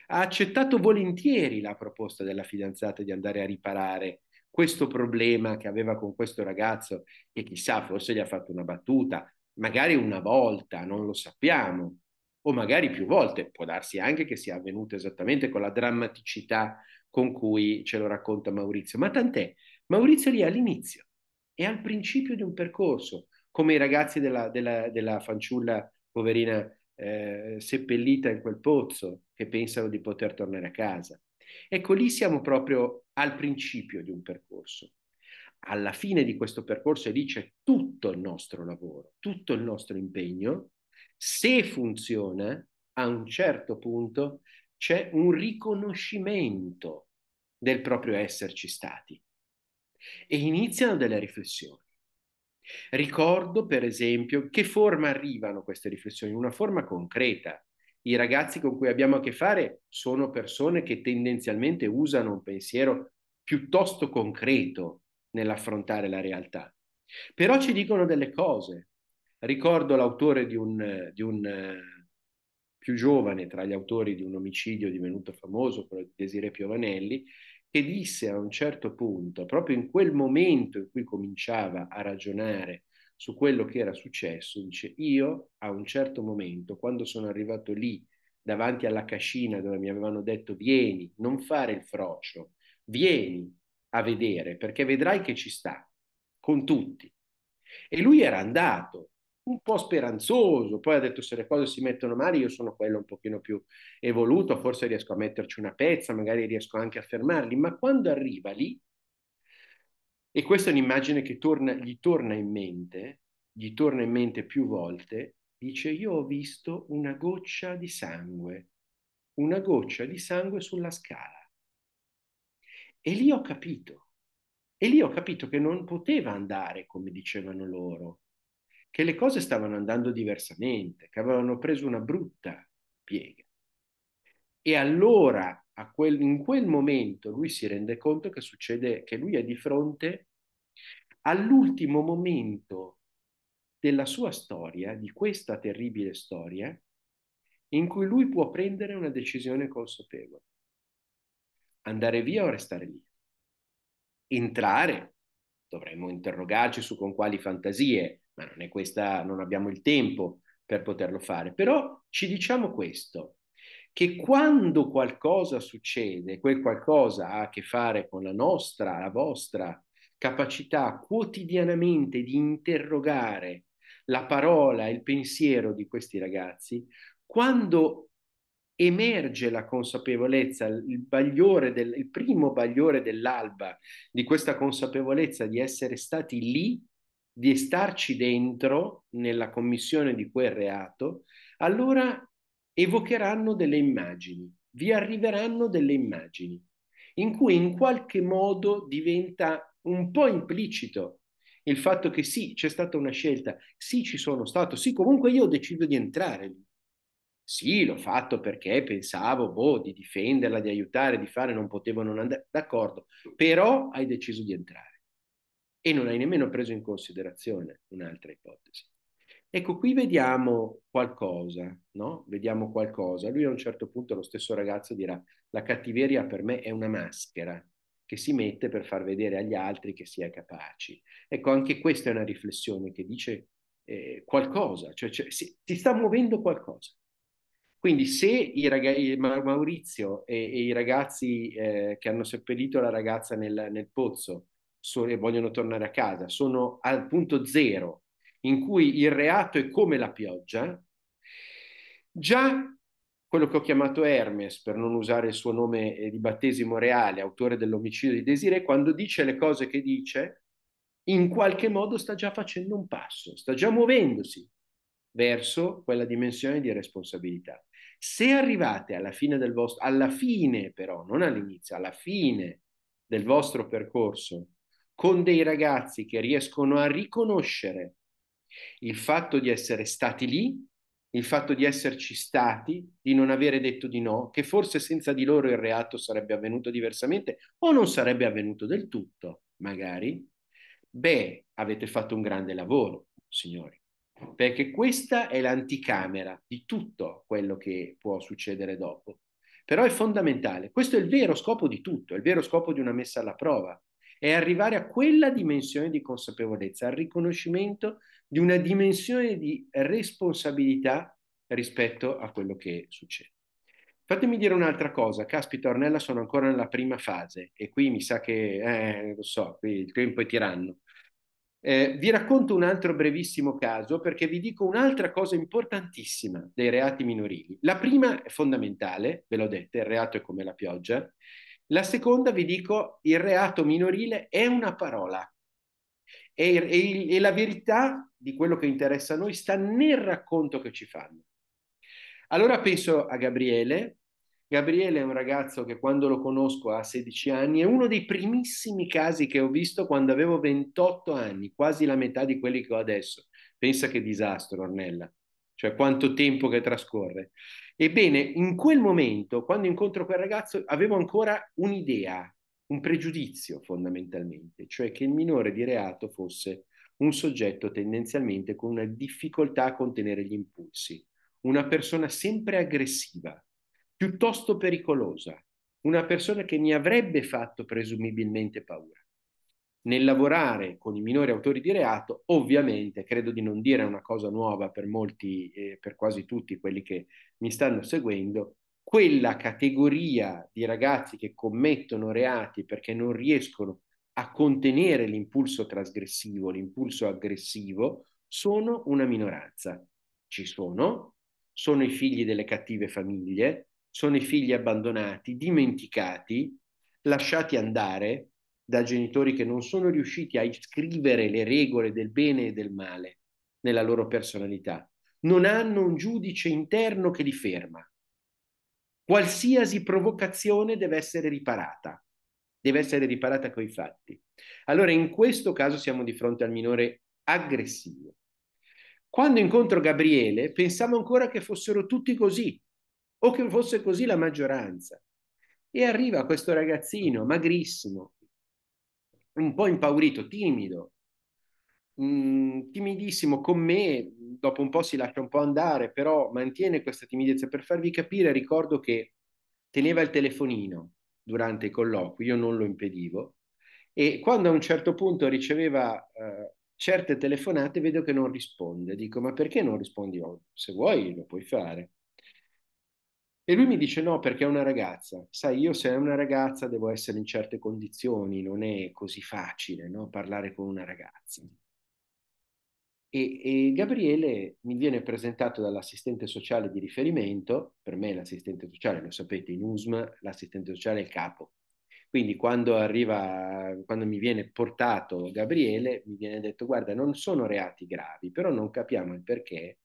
Ha accettato volentieri la proposta della fidanzata di andare a riparare questo problema che aveva con questo ragazzo che chissà, forse gli ha fatto una battuta, magari una volta, non lo sappiamo, o magari più volte, può darsi anche che sia avvenuto esattamente con la drammaticità con cui ce lo racconta Maurizio. Ma tant'è, Maurizio lì all'inizio è al principio di un percorso, come i ragazzi della, della, della fanciulla poverina eh, seppellita in quel pozzo che pensano di poter tornare a casa. Ecco, lì siamo proprio al principio di un percorso. Alla fine di questo percorso, e lì c'è tutto il nostro lavoro, tutto il nostro impegno. Se funziona, a un certo punto c'è un riconoscimento del proprio esserci stati e iniziano delle riflessioni. Ricordo, per esempio, che forma arrivano queste riflessioni, una forma concreta. I ragazzi con cui abbiamo a che fare sono persone che tendenzialmente usano un pensiero piuttosto concreto nell'affrontare la realtà, però ci dicono delle cose. Ricordo l'autore di un, di un più giovane tra gli autori di un omicidio divenuto famoso, quello di Desiree Piovanelli, che disse a un certo punto, proprio in quel momento in cui cominciava a ragionare su quello che era successo, dice io a un certo momento, quando sono arrivato lì davanti alla cascina dove mi avevano detto vieni, non fare il frocio, vieni a vedere perché vedrai che ci sta, con tutti. E lui era andato, un po' speranzoso, poi ha detto se le cose si mettono male io sono quello un pochino più evoluto, forse riesco a metterci una pezza, magari riesco anche a fermarli, ma quando arriva lì, e questa è un'immagine che torna, gli torna in mente, gli torna in mente più volte, dice io ho visto una goccia di sangue, una goccia di sangue sulla scala. E lì ho capito, e lì ho capito che non poteva andare come dicevano loro, che le cose stavano andando diversamente, che avevano preso una brutta piega. E allora, quel, in quel momento, lui si rende conto che succede che lui è di fronte all'ultimo momento della sua storia, di questa terribile storia, in cui lui può prendere una decisione consapevole. Andare via o restare lì? Entrare? Dovremmo interrogarci su con quali fantasie ma non è questa, non abbiamo il tempo per poterlo fare. Però ci diciamo questo, che quando qualcosa succede, quel qualcosa ha a che fare con la nostra, la vostra capacità quotidianamente di interrogare la parola, il pensiero di questi ragazzi, quando emerge la consapevolezza, il, bagliore del, il primo bagliore dell'alba di questa consapevolezza di essere stati lì di starci dentro nella commissione di quel reato, allora evocheranno delle immagini, vi arriveranno delle immagini, in cui in qualche modo diventa un po' implicito il fatto che sì, c'è stata una scelta, sì, ci sono stato, sì, comunque io ho deciso di entrare lì. Sì, l'ho fatto perché pensavo, boh, di difenderla, di aiutare, di fare, non potevo non andare, d'accordo, però hai deciso di entrare e non hai nemmeno preso in considerazione un'altra ipotesi. Ecco, qui vediamo qualcosa, no? Vediamo qualcosa. Lui a un certo punto, lo stesso ragazzo dirà, la cattiveria per me è una maschera che si mette per far vedere agli altri che si è capaci. Ecco, anche questa è una riflessione che dice eh, qualcosa, cioè, cioè si, si, sta muovendo qualcosa. Quindi se i ragazzi, Maurizio e, e, i ragazzi eh, che hanno seppellito la ragazza nel, nel pozzo so- e vogliono tornare a casa, sono al punto zero in cui il reato è come la pioggia, già quello che ho chiamato Hermes, per non usare il suo nome eh, di battesimo reale, autore dell'omicidio di Desire, quando dice le cose che dice, in qualche modo sta già facendo un passo, sta già muovendosi verso quella dimensione di responsabilità. Se arrivate alla fine del vostro, alla fine però, non all'inizio, alla fine del vostro percorso, con dei ragazzi che riescono a riconoscere il fatto di essere stati lì, il fatto di esserci stati, di non avere detto di no, che forse senza di loro il reato sarebbe avvenuto diversamente o non sarebbe avvenuto del tutto, magari, beh, avete fatto un grande lavoro, signori, perché questa è l'anticamera di tutto quello che può succedere dopo. Però è fondamentale, questo è il vero scopo di tutto, è il vero scopo di una messa alla prova, è arrivare a quella dimensione di consapevolezza, al riconoscimento di una dimensione di responsabilità rispetto a quello che succede. Fatemi dire un'altra cosa, caspita Ornella sono ancora nella prima fase e qui mi sa che, eh, lo so, qui il tempo è tiranno. Eh, vi racconto un altro brevissimo caso perché vi dico un'altra cosa importantissima dei reati minorili. La prima è fondamentale, ve l'ho detto, il reato è come la pioggia, la seconda, vi dico, il reato minorile è una parola. E, e, e la verità di quello che interessa a noi sta nel racconto che ci fanno. Allora penso a Gabriele. Gabriele è un ragazzo che quando lo conosco ha 16 anni, è uno dei primissimi casi che ho visto quando avevo 28 anni, quasi la metà di quelli che ho adesso. Pensa che disastro, Ornella cioè quanto tempo che trascorre. Ebbene, in quel momento, quando incontro quel ragazzo, avevo ancora un'idea, un pregiudizio fondamentalmente, cioè che il minore di reato fosse un soggetto tendenzialmente con una difficoltà a contenere gli impulsi, una persona sempre aggressiva, piuttosto pericolosa, una persona che mi avrebbe fatto presumibilmente paura nel lavorare con i minori autori di reato, ovviamente credo di non dire una cosa nuova per molti, eh, per quasi tutti quelli che mi stanno seguendo, quella categoria di ragazzi che commettono reati perché non riescono a contenere l'impulso trasgressivo, l'impulso aggressivo, sono una minoranza. Ci sono, sono i figli delle cattive famiglie, sono i figli abbandonati, dimenticati, lasciati andare, da genitori che non sono riusciti a iscrivere le regole del bene e del male nella loro personalità. Non hanno un giudice interno che li ferma. Qualsiasi provocazione deve essere riparata, deve essere riparata coi fatti. Allora in questo caso siamo di fronte al minore aggressivo. Quando incontro Gabriele pensavo ancora che fossero tutti così o che fosse così la maggioranza. E arriva questo ragazzino magrissimo, un po' impaurito, timido, mh, mm, timidissimo con me, dopo un po' si lascia un po' andare, però mantiene questa timidezza. Per farvi capire, ricordo che teneva il telefonino durante i colloqui, io non lo impedivo, e quando a un certo punto riceveva eh, certe telefonate vedo che non risponde, dico ma perché non rispondi? Oh, se vuoi lo puoi fare. E lui mi dice no perché è una ragazza, sai io se è una ragazza devo essere in certe condizioni, non è così facile no? parlare con una ragazza. E, e, Gabriele mi viene presentato dall'assistente sociale di riferimento, per me l'assistente sociale, lo sapete, in USM l'assistente sociale è il capo. Quindi quando arriva, quando mi viene portato Gabriele, mi viene detto guarda non sono reati gravi, però non capiamo il perché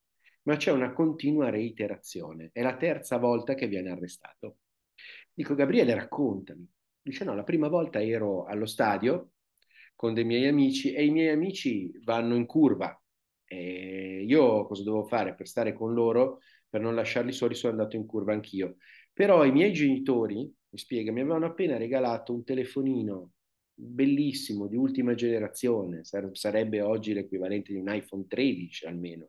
ma c'è una continua reiterazione. È la terza volta che viene arrestato. Dico, Gabriele, raccontami. Dice, no, la prima volta ero allo stadio con dei miei amici e i miei amici vanno in curva. E io cosa dovevo fare per stare con loro, per non lasciarli soli, sono andato in curva anch'io. Però i miei genitori, mi spiega, mi avevano appena regalato un telefonino bellissimo, di ultima generazione, sarebbe oggi l'equivalente di un iPhone 13 almeno.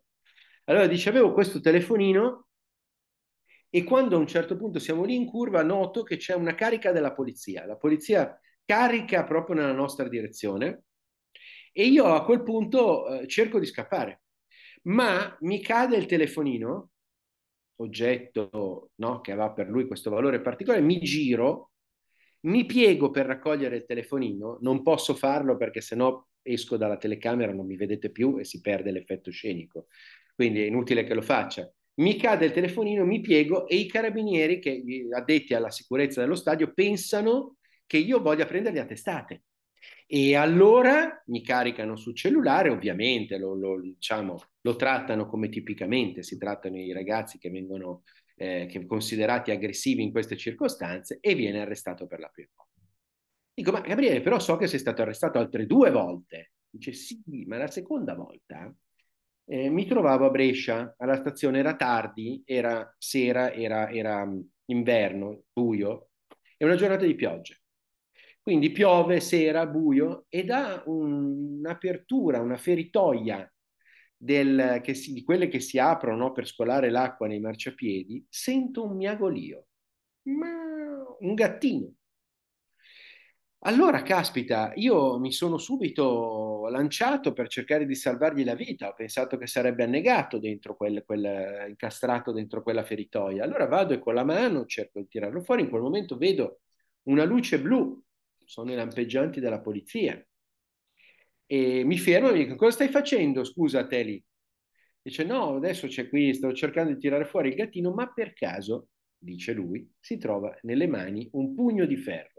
Allora dice, avevo questo telefonino e quando a un certo punto siamo lì in curva noto che c'è una carica della polizia. La polizia carica proprio nella nostra direzione e io a quel punto eh, cerco di scappare, ma mi cade il telefonino, oggetto no, che aveva per lui questo valore particolare, mi giro, mi piego per raccogliere il telefonino, non posso farlo perché sennò esco dalla telecamera, non mi vedete più e si perde l'effetto scenico quindi è inutile che lo faccia. Mi cade il telefonino, mi piego e i carabinieri che addetti alla sicurezza dello stadio pensano che io voglia prenderli a testate. E allora mi caricano sul cellulare, ovviamente lo, lo, diciamo, lo trattano come tipicamente si trattano i ragazzi che vengono eh, che considerati aggressivi in queste circostanze e viene arrestato per la prima volta. Dico, ma Gabriele, però so che sei stato arrestato altre due volte. Dice, sì, ma la seconda volta eh, mi trovavo a Brescia, alla stazione era tardi, era sera, era, era mm, inverno, buio, e una giornata di pioggia. Quindi piove, sera, buio, e da un, un'apertura, una feritoia del, si, di quelle che si aprono per scolare l'acqua nei marciapiedi, sento un miagolio, ma un gattino allora, caspita, io mi sono subito lanciato per cercare di salvargli la vita. Ho pensato che sarebbe annegato dentro quel, quel incastrato dentro quella feritoia. Allora vado e con la mano cerco di tirarlo fuori. In quel momento vedo una luce blu, sono i lampeggianti della polizia. E mi fermo e mi dico: Cosa stai facendo? Scusa, te lì. Dice: No, adesso c'è qui, sto cercando di tirare fuori il gattino, ma per caso, dice lui, si trova nelle mani un pugno di ferro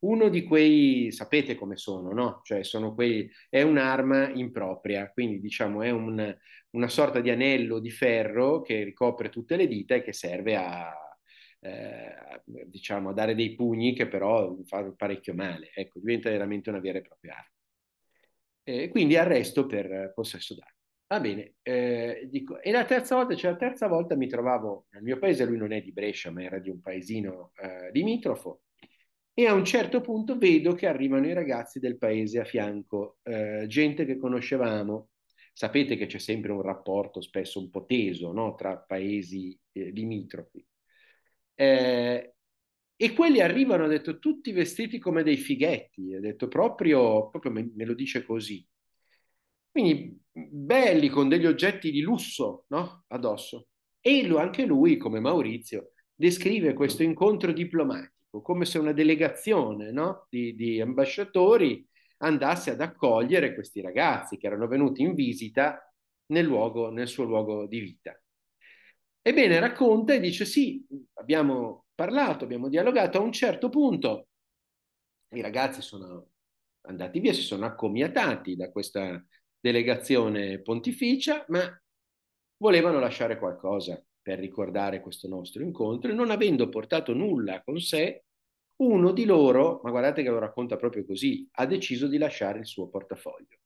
uno di quei, sapete come sono, no? Cioè sono quei, è un'arma impropria, quindi diciamo è un, una sorta di anello di ferro che ricopre tutte le dita e che serve a, eh, diciamo, a dare dei pugni che però fanno parecchio male, ecco, diventa veramente una vera e propria arma. Eh, quindi arresto per possesso d'arma. Va bene, eh, dico, e la terza volta, cioè la terza volta mi trovavo nel mio paese, lui non è di Brescia, ma era di un paesino eh, limitrofo, e a un certo punto vedo che arrivano i ragazzi del paese a fianco, eh, gente che conoscevamo. Sapete che c'è sempre un rapporto spesso un po' teso no? tra paesi eh, limitrofi. Eh, e quelli arrivano, ha detto, tutti vestiti come dei fighetti, ha detto proprio, proprio me, me, lo dice così. Quindi belli con degli oggetti di lusso no? addosso. E lo, anche lui, come Maurizio, descrive questo incontro diplomatico turistico, come se una delegazione no? di, di ambasciatori andasse ad accogliere questi ragazzi che erano venuti in visita nel, luogo, nel suo luogo di vita. Ebbene, racconta e dice sì, abbiamo parlato, abbiamo dialogato, a un certo punto i ragazzi sono andati via, si sono accomiatati da questa delegazione pontificia, ma volevano lasciare qualcosa per ricordare questo nostro incontro, e non avendo portato nulla con sé, uno di loro, ma guardate che lo racconta proprio così, ha deciso di lasciare il suo portafoglio.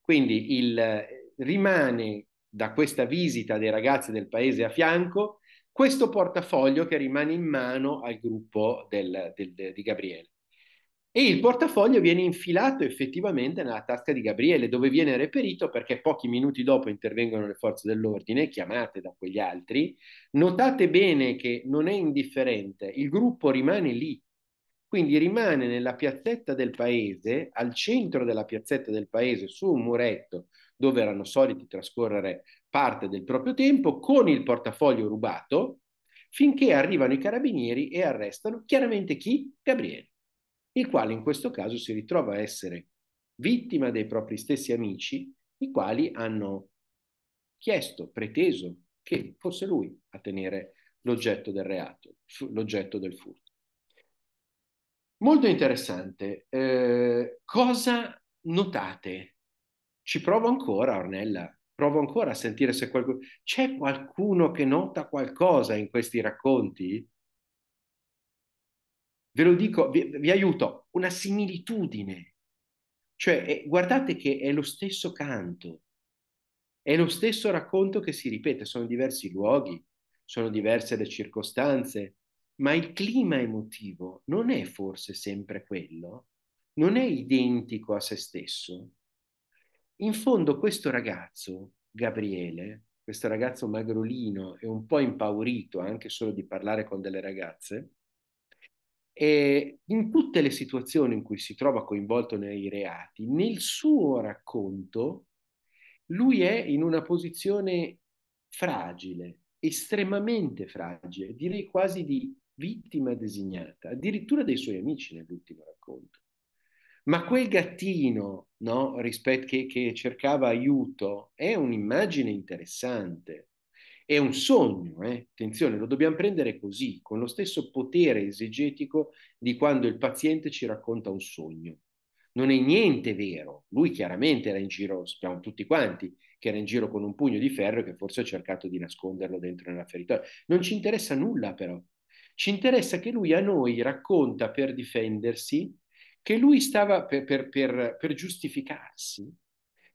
Quindi il, rimane da questa visita dei ragazzi del paese a fianco questo portafoglio che rimane in mano al gruppo del, del, de, di Gabriele. E il portafoglio viene infilato effettivamente nella tasca di Gabriele, dove viene reperito perché pochi minuti dopo intervengono le forze dell'ordine, chiamate da quegli altri. Notate bene che non è indifferente, il gruppo rimane lì, quindi rimane nella piazzetta del paese, al centro della piazzetta del paese, su un muretto dove erano soliti trascorrere parte del proprio tempo, con il portafoglio rubato, finché arrivano i carabinieri e arrestano chiaramente chi? Gabriele il quale in questo caso si ritrova a essere vittima dei propri stessi amici, i quali hanno chiesto, preteso che fosse lui a tenere l'oggetto del reato, l'oggetto del furto. Molto interessante. Eh, cosa notate? Ci provo ancora, Ornella, provo ancora a sentire se qualcuno... C'è qualcuno che nota qualcosa in questi racconti? Ve lo dico, vi, vi aiuto, una similitudine. Cioè, eh, guardate che è lo stesso canto, è lo stesso racconto che si ripete, sono diversi luoghi, sono diverse le circostanze, ma il clima emotivo non è forse sempre quello? Non è identico a se stesso? In fondo questo ragazzo, Gabriele, questo ragazzo magrolino e un po' impaurito anche solo di parlare con delle ragazze, e in tutte le situazioni in cui si trova coinvolto nei reati, nel suo racconto lui è in una posizione fragile, estremamente fragile, direi quasi di vittima designata, addirittura dei suoi amici nell'ultimo racconto. Ma quel gattino no, rispetto che, che cercava aiuto è un'immagine interessante è un sogno, eh? attenzione, lo dobbiamo prendere così, con lo stesso potere esegetico di quando il paziente ci racconta un sogno. Non è niente vero, lui chiaramente era in giro, sappiamo tutti quanti, che era in giro con un pugno di ferro e che forse ha cercato di nasconderlo dentro nella feritoia. Non ci interessa nulla però, ci interessa che lui a noi racconta per difendersi, che lui stava per, per, per, per giustificarsi,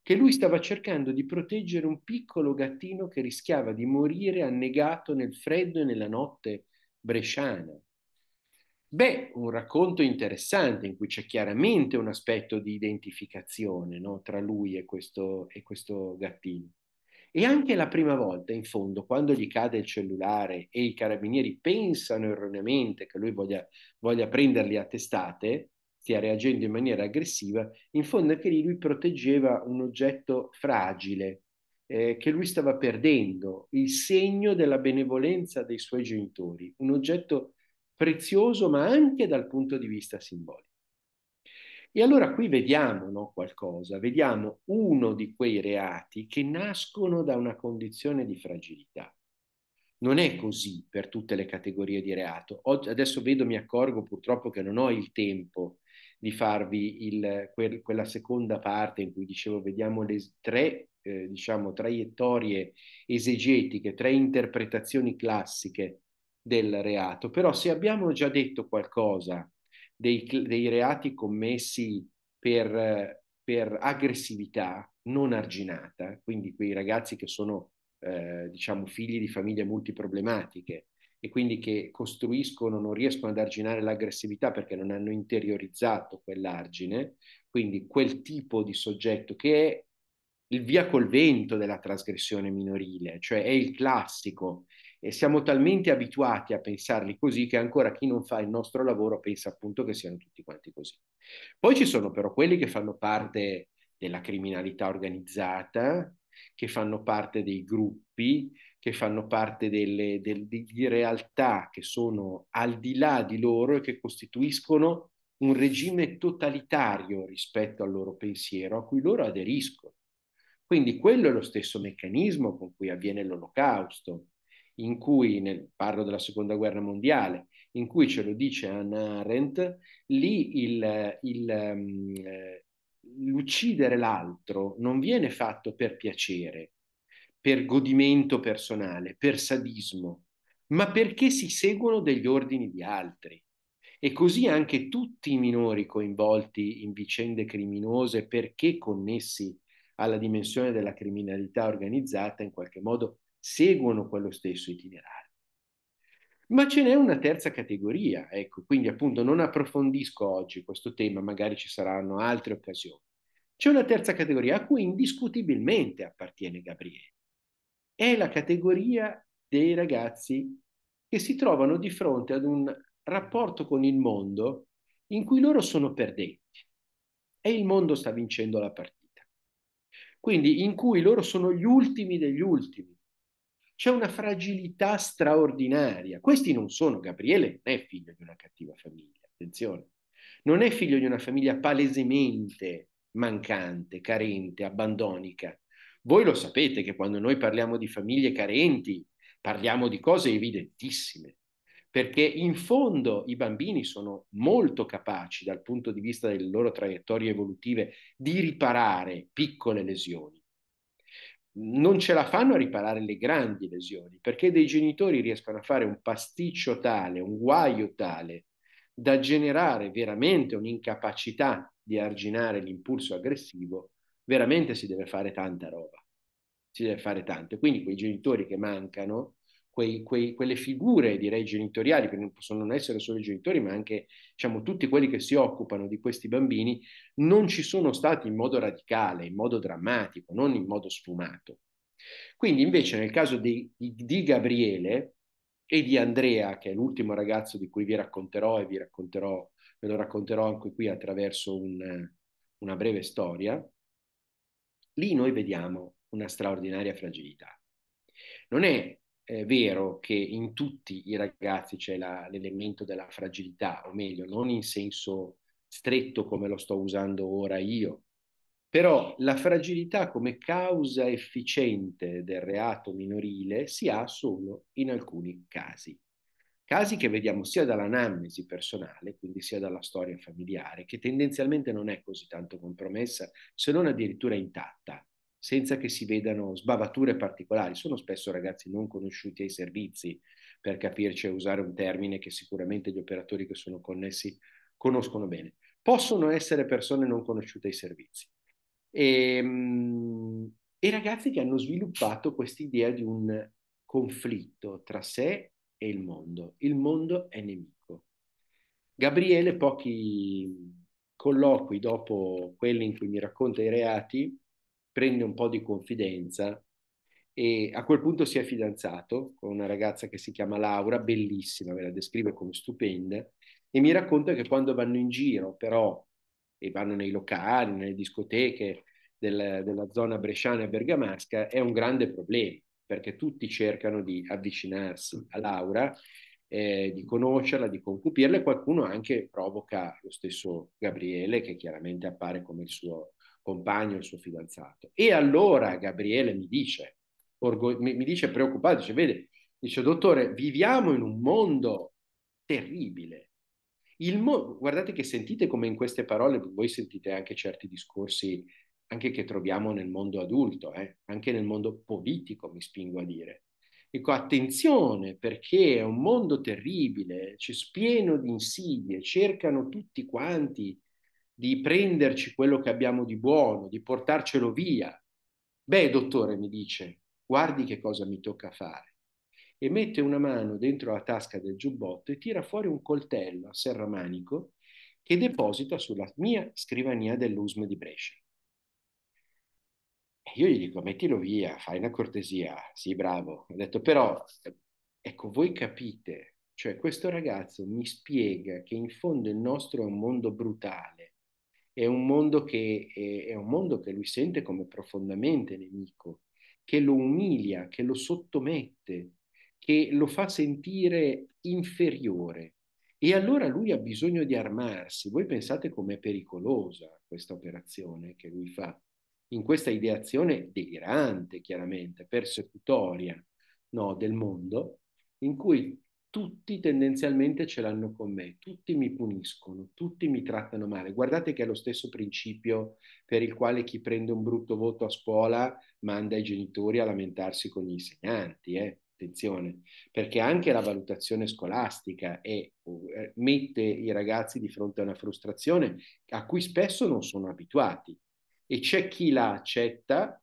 che lui stava cercando di proteggere un piccolo gattino che rischiava di morire annegato nel freddo e nella notte bresciana. Beh, un racconto interessante in cui c'è chiaramente un aspetto di identificazione no, tra lui e questo, e questo gattino. E anche la prima volta, in fondo, quando gli cade il cellulare e i carabinieri pensano erroneamente che lui voglia, voglia prenderli a testate, stia reagendo in maniera aggressiva, in fondo è che lui proteggeva un oggetto fragile eh, che lui stava perdendo, il segno della benevolenza dei suoi genitori, un oggetto prezioso ma anche dal punto di vista simbolico. E allora qui vediamo no, qualcosa, vediamo uno di quei reati che nascono da una condizione di fragilità. Non è così per tutte le categorie di reato. adesso vedo, mi accorgo purtroppo che non ho il tempo di farvi il, quel, quella seconda parte in cui dicevo vediamo le tre eh, diciamo, traiettorie esegetiche, tre interpretazioni classiche del reato. Però se abbiamo già detto qualcosa dei, dei reati commessi per, per, aggressività non arginata, quindi quei ragazzi che sono eh, diciamo figli di famiglie multiproblematiche, e quindi che costruiscono, non riescono ad arginare l'aggressività perché non hanno interiorizzato quell'argine, quindi quel tipo di soggetto che è il via col vento della trasgressione minorile, cioè è il classico. E siamo talmente abituati a pensarli così che ancora chi non fa il nostro lavoro pensa appunto che siano tutti quanti così. Poi ci sono però quelli che fanno parte della criminalità organizzata, che fanno parte dei gruppi, che fanno parte delle, del, di realtà che sono al di là di loro e che costituiscono un regime totalitario rispetto al loro pensiero a cui loro aderiscono. Quindi quello è lo stesso meccanismo con cui avviene l'olocausto, in cui, nel, parlo della seconda guerra mondiale, in cui ce lo dice Anna Arendt, lì il, il, um, l'uccidere l'altro non viene fatto per piacere, per godimento personale, per sadismo, ma perché si seguono degli ordini di altri. E così anche tutti i minori coinvolti in vicende criminose, perché connessi alla dimensione della criminalità organizzata, in qualche modo seguono quello stesso itinerario. Ma ce n'è una terza categoria, ecco, quindi appunto non approfondisco oggi questo tema, magari ci saranno altre occasioni. C'è una terza categoria a cui indiscutibilmente appartiene Gabriele, è la categoria dei ragazzi che si trovano di fronte ad un rapporto con il mondo in cui loro sono perdenti e il mondo sta vincendo la partita. Quindi in cui loro sono gli ultimi degli ultimi. C'è una fragilità straordinaria. Questi non sono, Gabriele non è figlio di una cattiva famiglia, attenzione, non è figlio di una famiglia palesemente mancante, carente, abbandonica voi lo sapete che quando noi parliamo di famiglie carenti, parliamo di cose evidentissime, perché in fondo i bambini sono molto capaci dal punto di vista delle loro traiettorie evolutive di riparare piccole lesioni. Non ce la fanno a riparare le grandi lesioni, perché dei genitori riescono a fare un pasticcio tale, un guaio tale, da generare veramente un'incapacità di arginare l'impulso aggressivo veramente si deve fare tanta roba, si deve fare tanto. Quindi quei genitori che mancano, quei, quei, quelle figure, direi, genitoriali, che non possono non essere solo i genitori, ma anche diciamo, tutti quelli che si occupano di questi bambini, non ci sono stati in modo radicale, in modo drammatico, non in modo sfumato. Quindi invece nel caso di, di Gabriele e di Andrea, che è l'ultimo ragazzo di cui vi racconterò e vi racconterò, ve lo racconterò anche qui attraverso un, una breve storia, lì noi vediamo una straordinaria fragilità. Non è eh, vero che in tutti i ragazzi c'è la, l'elemento della fragilità, o meglio, non in senso stretto come lo sto usando ora io, però la fragilità come causa efficiente del reato minorile si ha solo in alcuni casi. Casi che vediamo sia dall'anamnesi personale, quindi sia dalla storia familiare, che tendenzialmente non è così tanto compromessa, se non addirittura intatta, senza che si vedano sbavature particolari. Sono spesso ragazzi non conosciuti ai servizi, per capirci e usare un termine che sicuramente gli operatori che sono connessi conoscono bene. Possono essere persone non conosciute ai servizi. E, ehm, e ragazzi che hanno sviluppato quest'idea di un conflitto tra sé e il mondo. Il mondo è nemico. Gabriele, pochi colloqui dopo quelli in cui mi racconta i reati, prende un po' di confidenza e a quel punto si è fidanzato con una ragazza che si chiama Laura, bellissima, ve la descrive come stupenda, e mi racconta che quando vanno in giro però, e vanno nei locali, nelle discoteche del, della zona bresciana e bergamasca, è un grande problema perché tutti cercano di avvicinarsi a mm. Laura, eh, di conoscerla, di concupirla e qualcuno anche provoca lo stesso Gabriele che chiaramente appare come il suo compagno, il suo fidanzato. E allora Gabriele mi dice, orgo- mi, mi dice preoccupato, dice, vede, dice, dottore, viviamo in un mondo terribile. Mo- guardate che sentite come in queste parole voi sentite anche certi discorsi anche che troviamo nel mondo adulto, eh, anche nel mondo politico, mi spingo a dire. Dico attenzione perché è un mondo terribile, c'è pieno di insidie, cercano tutti quanti di prenderci quello che abbiamo di buono, di portarcelo via. Beh, dottore, mi dice, guardi che cosa mi tocca fare. E mette una mano dentro la tasca del giubbotto e tira fuori un coltello a serramanico che deposita sulla mia scrivania dell'USM di Brescia. E io gli dico, mettilo via, fai una cortesia, sì bravo. Ho detto, però, ecco, voi capite, cioè questo ragazzo mi spiega che in fondo il nostro è un mondo brutale, è un mondo che, è, è un mondo che lui sente come profondamente nemico, che lo umilia, che lo sottomette, che lo fa sentire inferiore. E allora lui ha bisogno di armarsi. Voi pensate com'è pericolosa questa operazione che lui fa in questa ideazione delirante, chiaramente, persecutoria no, del mondo, in cui tutti tendenzialmente ce l'hanno con me, tutti mi puniscono, tutti mi trattano male. Guardate che è lo stesso principio per il quale chi prende un brutto voto a scuola manda i genitori a lamentarsi con gli insegnanti, eh? attenzione, perché anche la valutazione scolastica è, eh, mette i ragazzi di fronte a una frustrazione a cui spesso non sono abituati e c'è chi la accetta,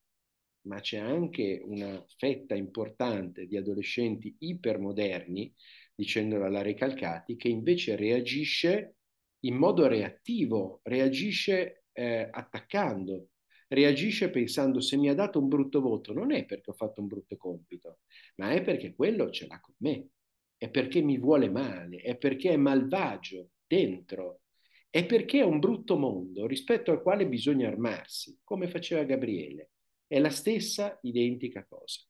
ma c'è anche una fetta importante di adolescenti ipermoderni, dicendolo alla Recalcati, che invece reagisce in modo reattivo, reagisce eh, attaccando, reagisce pensando se mi ha dato un brutto voto non è perché ho fatto un brutto compito, ma è perché quello ce l'ha con me, è perché mi vuole male, è perché è malvagio dentro è perché è un brutto mondo rispetto al quale bisogna armarsi, come faceva Gabriele. È la stessa identica cosa.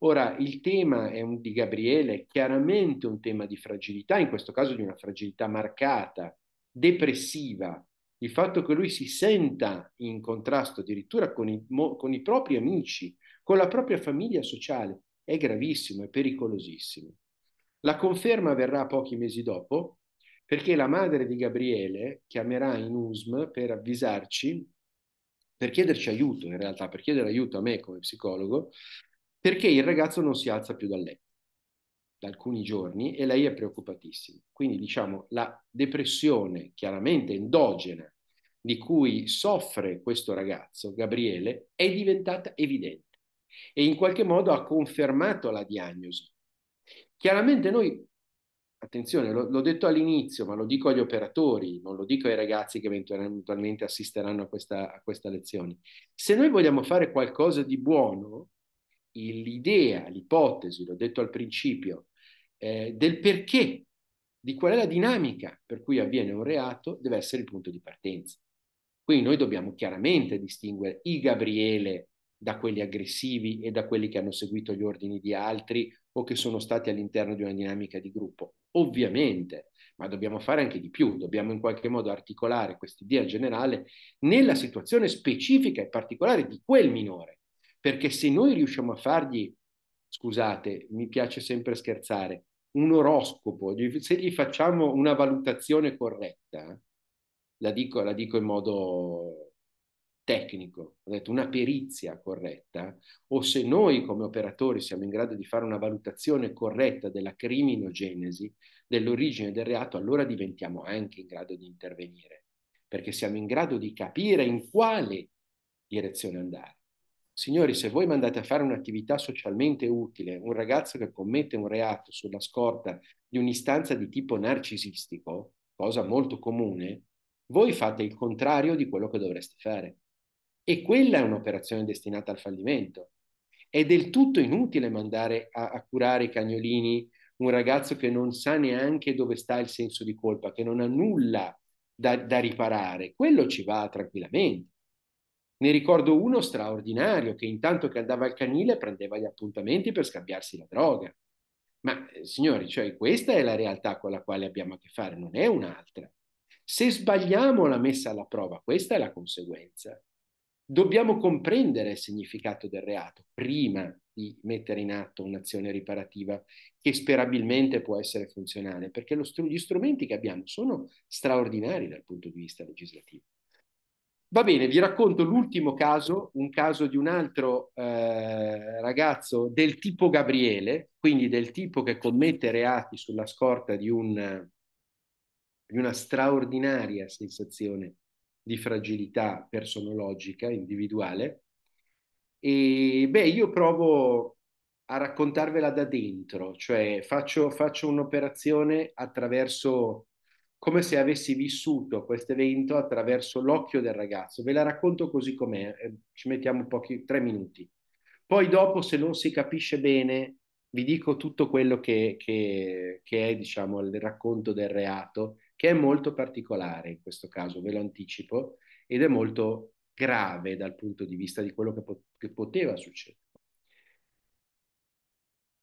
Ora, il tema un, di Gabriele è chiaramente un tema di fragilità, in questo caso di una fragilità marcata, depressiva. Il fatto che lui si senta in contrasto addirittura con i, con i propri amici, con la propria famiglia sociale, è gravissimo, è pericolosissimo. La conferma verrà pochi mesi dopo, perché la madre di Gabriele chiamerà in USM per avvisarci, per chiederci aiuto in realtà, per chiedere aiuto a me come psicologo, perché il ragazzo non si alza più dal letto da alcuni giorni e lei è preoccupatissima. Quindi diciamo la depressione chiaramente endogena di cui soffre questo ragazzo, Gabriele, è diventata evidente e in qualche modo ha confermato la diagnosi. Chiaramente noi attenzione, lo, l'ho detto all'inizio, ma lo dico agli operatori, non lo dico ai ragazzi che eventualmente assisteranno a questa, a questa lezione. Se noi vogliamo fare qualcosa di buono, l'idea, l'ipotesi, l'ho detto al principio, eh, del perché, di qual è la dinamica per cui avviene un reato, deve essere il punto di partenza. Quindi noi dobbiamo chiaramente distinguere i Gabriele da quelli aggressivi e da quelli che hanno seguito gli ordini di altri o che sono stati all'interno di una dinamica di gruppo. Ovviamente, ma dobbiamo fare anche di più, dobbiamo in qualche modo articolare quest'idea generale nella situazione specifica e particolare di quel minore, perché se noi riusciamo a fargli, scusate, mi piace sempre scherzare, un oroscopo, se gli facciamo una valutazione corretta, la dico, la dico in modo tecnico, una perizia corretta, o se noi come operatori siamo in grado di fare una valutazione corretta della criminogenesi, dell'origine del reato, allora diventiamo anche in grado di intervenire, perché siamo in grado di capire in quale direzione andare. Signori, se voi mandate a fare un'attività socialmente utile un ragazzo che commette un reato sulla scorta di un'istanza di tipo narcisistico, cosa molto comune, voi fate il contrario di quello che dovreste fare e quella è un'operazione destinata al fallimento. È del tutto inutile mandare a, a curare i cagnolini un ragazzo che non sa neanche dove sta il senso di colpa, che non ha nulla da, da riparare. Quello ci va tranquillamente. Ne ricordo uno straordinario che intanto che andava al canile prendeva gli appuntamenti per scambiarsi la droga. Ma eh, signori, cioè questa è la realtà con la quale abbiamo a che fare, non è un'altra. Se sbagliamo la messa alla prova, questa è la conseguenza dobbiamo comprendere il significato del reato prima di mettere in atto un'azione riparativa che sperabilmente può essere funzionale, perché lo, gli strumenti che abbiamo sono straordinari dal punto di vista legislativo. Va bene, vi racconto l'ultimo caso, un caso di un altro eh, ragazzo del tipo Gabriele, quindi del tipo che commette reati sulla scorta di, un, di una straordinaria sensazione di fragilità personologica, individuale. E beh, io provo a raccontarvela da dentro, cioè faccio, faccio un'operazione attraverso, come se avessi vissuto questo evento attraverso l'occhio del ragazzo. Ve la racconto così com'è, eh, ci mettiamo pochi, tre minuti. Poi dopo, se non si capisce bene, vi dico tutto quello che, che, che è, diciamo, il racconto del reato che è molto particolare in questo caso, ve lo anticipo, ed è molto grave dal punto di vista di quello che, po- che poteva succedere.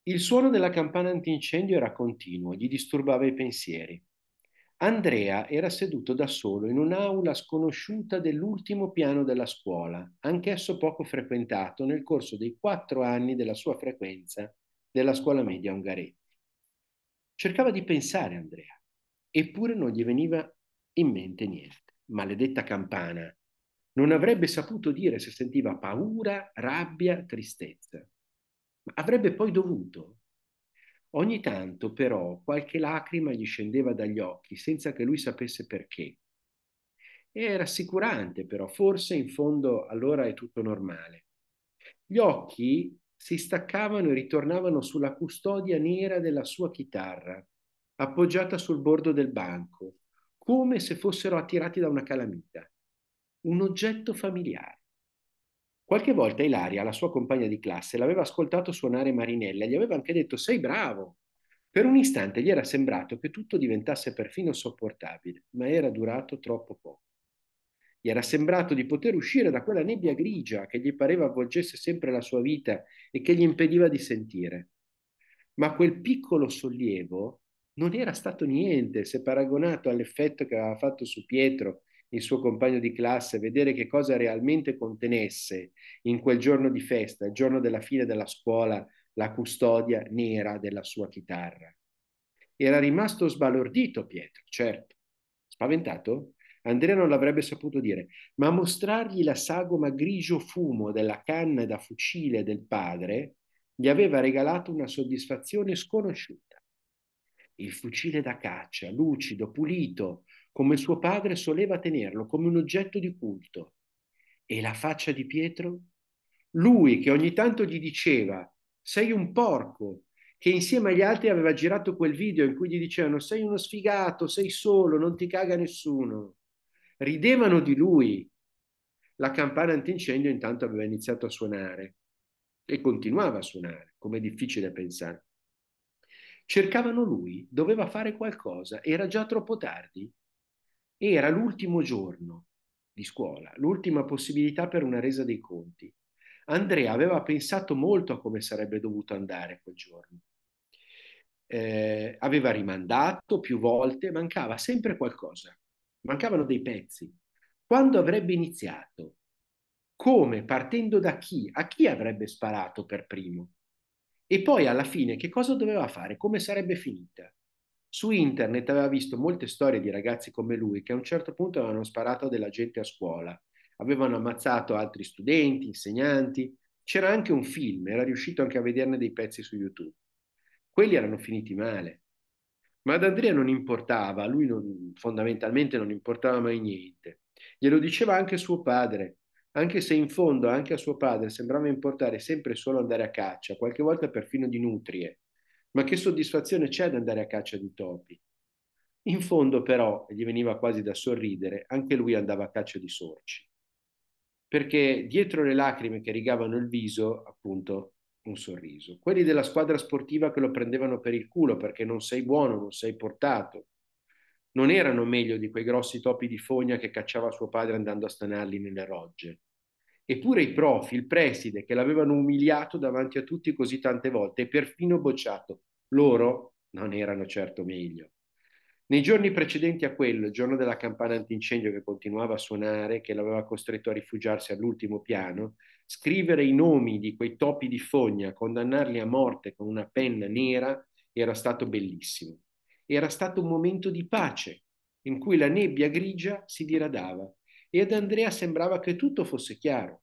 Il suono della campana antincendio era continuo, gli disturbava i pensieri. Andrea era seduto da solo in un'aula sconosciuta dell'ultimo piano della scuola, anch'esso poco frequentato nel corso dei quattro anni della sua frequenza della scuola media Ungaretti. Cercava di pensare Andrea. Eppure non gli veniva in mente niente. Maledetta campana. Non avrebbe saputo dire se sentiva paura, rabbia, tristezza. Ma avrebbe poi dovuto. Ogni tanto però qualche lacrima gli scendeva dagli occhi senza che lui sapesse perché. È rassicurante però, forse in fondo allora è tutto normale. Gli occhi si staccavano e ritornavano sulla custodia nera della sua chitarra, appoggiata sul bordo del banco, come se fossero attirati da una calamita. Un oggetto familiare. Qualche volta Ilaria, la sua compagna di classe, l'aveva ascoltato suonare Marinella e gli aveva anche detto sei bravo. Per un istante gli era sembrato che tutto diventasse perfino sopportabile, ma era durato troppo poco. Gli era sembrato di poter uscire da quella nebbia grigia che gli pareva avvolgesse sempre la sua vita e che gli impediva di sentire. Ma quel piccolo sollievo non era stato niente se paragonato all'effetto che aveva fatto su Pietro, il suo compagno di classe, vedere che cosa realmente contenesse in quel giorno di festa, il giorno della fine della scuola, la custodia nera della sua chitarra. Era rimasto sbalordito Pietro, certo. Spaventato? Andrea non l'avrebbe saputo dire, ma mostrargli la sagoma grigio fumo della canna da fucile del padre gli aveva regalato una soddisfazione sconosciuta il fucile da caccia, lucido, pulito, come suo padre soleva tenerlo, come un oggetto di culto. E la faccia di Pietro? Lui che ogni tanto gli diceva, sei un porco, che insieme agli altri aveva girato quel video in cui gli dicevano, sei uno sfigato, sei solo, non ti caga nessuno. Ridevano di lui. La campana antincendio intanto aveva iniziato a suonare e continuava a suonare, come è difficile pensare. Cercavano lui, doveva fare qualcosa, era già troppo tardi. Era l'ultimo giorno di scuola, l'ultima possibilità per una resa dei conti. Andrea aveva pensato molto a come sarebbe dovuto andare quel giorno. Eh, aveva rimandato più volte, mancava sempre qualcosa, mancavano dei pezzi. Quando avrebbe iniziato? Come? Partendo da chi? A chi avrebbe sparato per primo? E poi alla fine che cosa doveva fare? Come sarebbe finita? Su internet aveva visto molte storie di ragazzi come lui che a un certo punto avevano sparato della gente a scuola, avevano ammazzato altri studenti, insegnanti. C'era anche un film, era riuscito anche a vederne dei pezzi su YouTube. Quelli erano finiti male. Ma ad Andrea non importava, lui non, fondamentalmente non importava mai niente. Glielo diceva anche suo padre, anche se in fondo anche a suo padre sembrava importare sempre solo andare a caccia, qualche volta perfino di nutrie. Ma che soddisfazione c'è ad andare a caccia di topi? In fondo però, e gli veniva quasi da sorridere, anche lui andava a caccia di sorci. Perché dietro le lacrime che rigavano il viso, appunto, un sorriso. Quelli della squadra sportiva che lo prendevano per il culo perché non sei buono, non sei portato, non erano meglio di quei grossi topi di fogna che cacciava suo padre andando a stanarli nelle rogge. Eppure i profi, il preside, che l'avevano umiliato davanti a tutti così tante volte e perfino bocciato, loro non erano certo meglio. Nei giorni precedenti a quello, il giorno della campana antincendio che continuava a suonare, che l'aveva costretto a rifugiarsi all'ultimo piano, scrivere i nomi di quei topi di fogna, condannarli a morte con una penna nera, era stato bellissimo. Era stato un momento di pace in cui la nebbia grigia si diradava e ad Andrea sembrava che tutto fosse chiaro.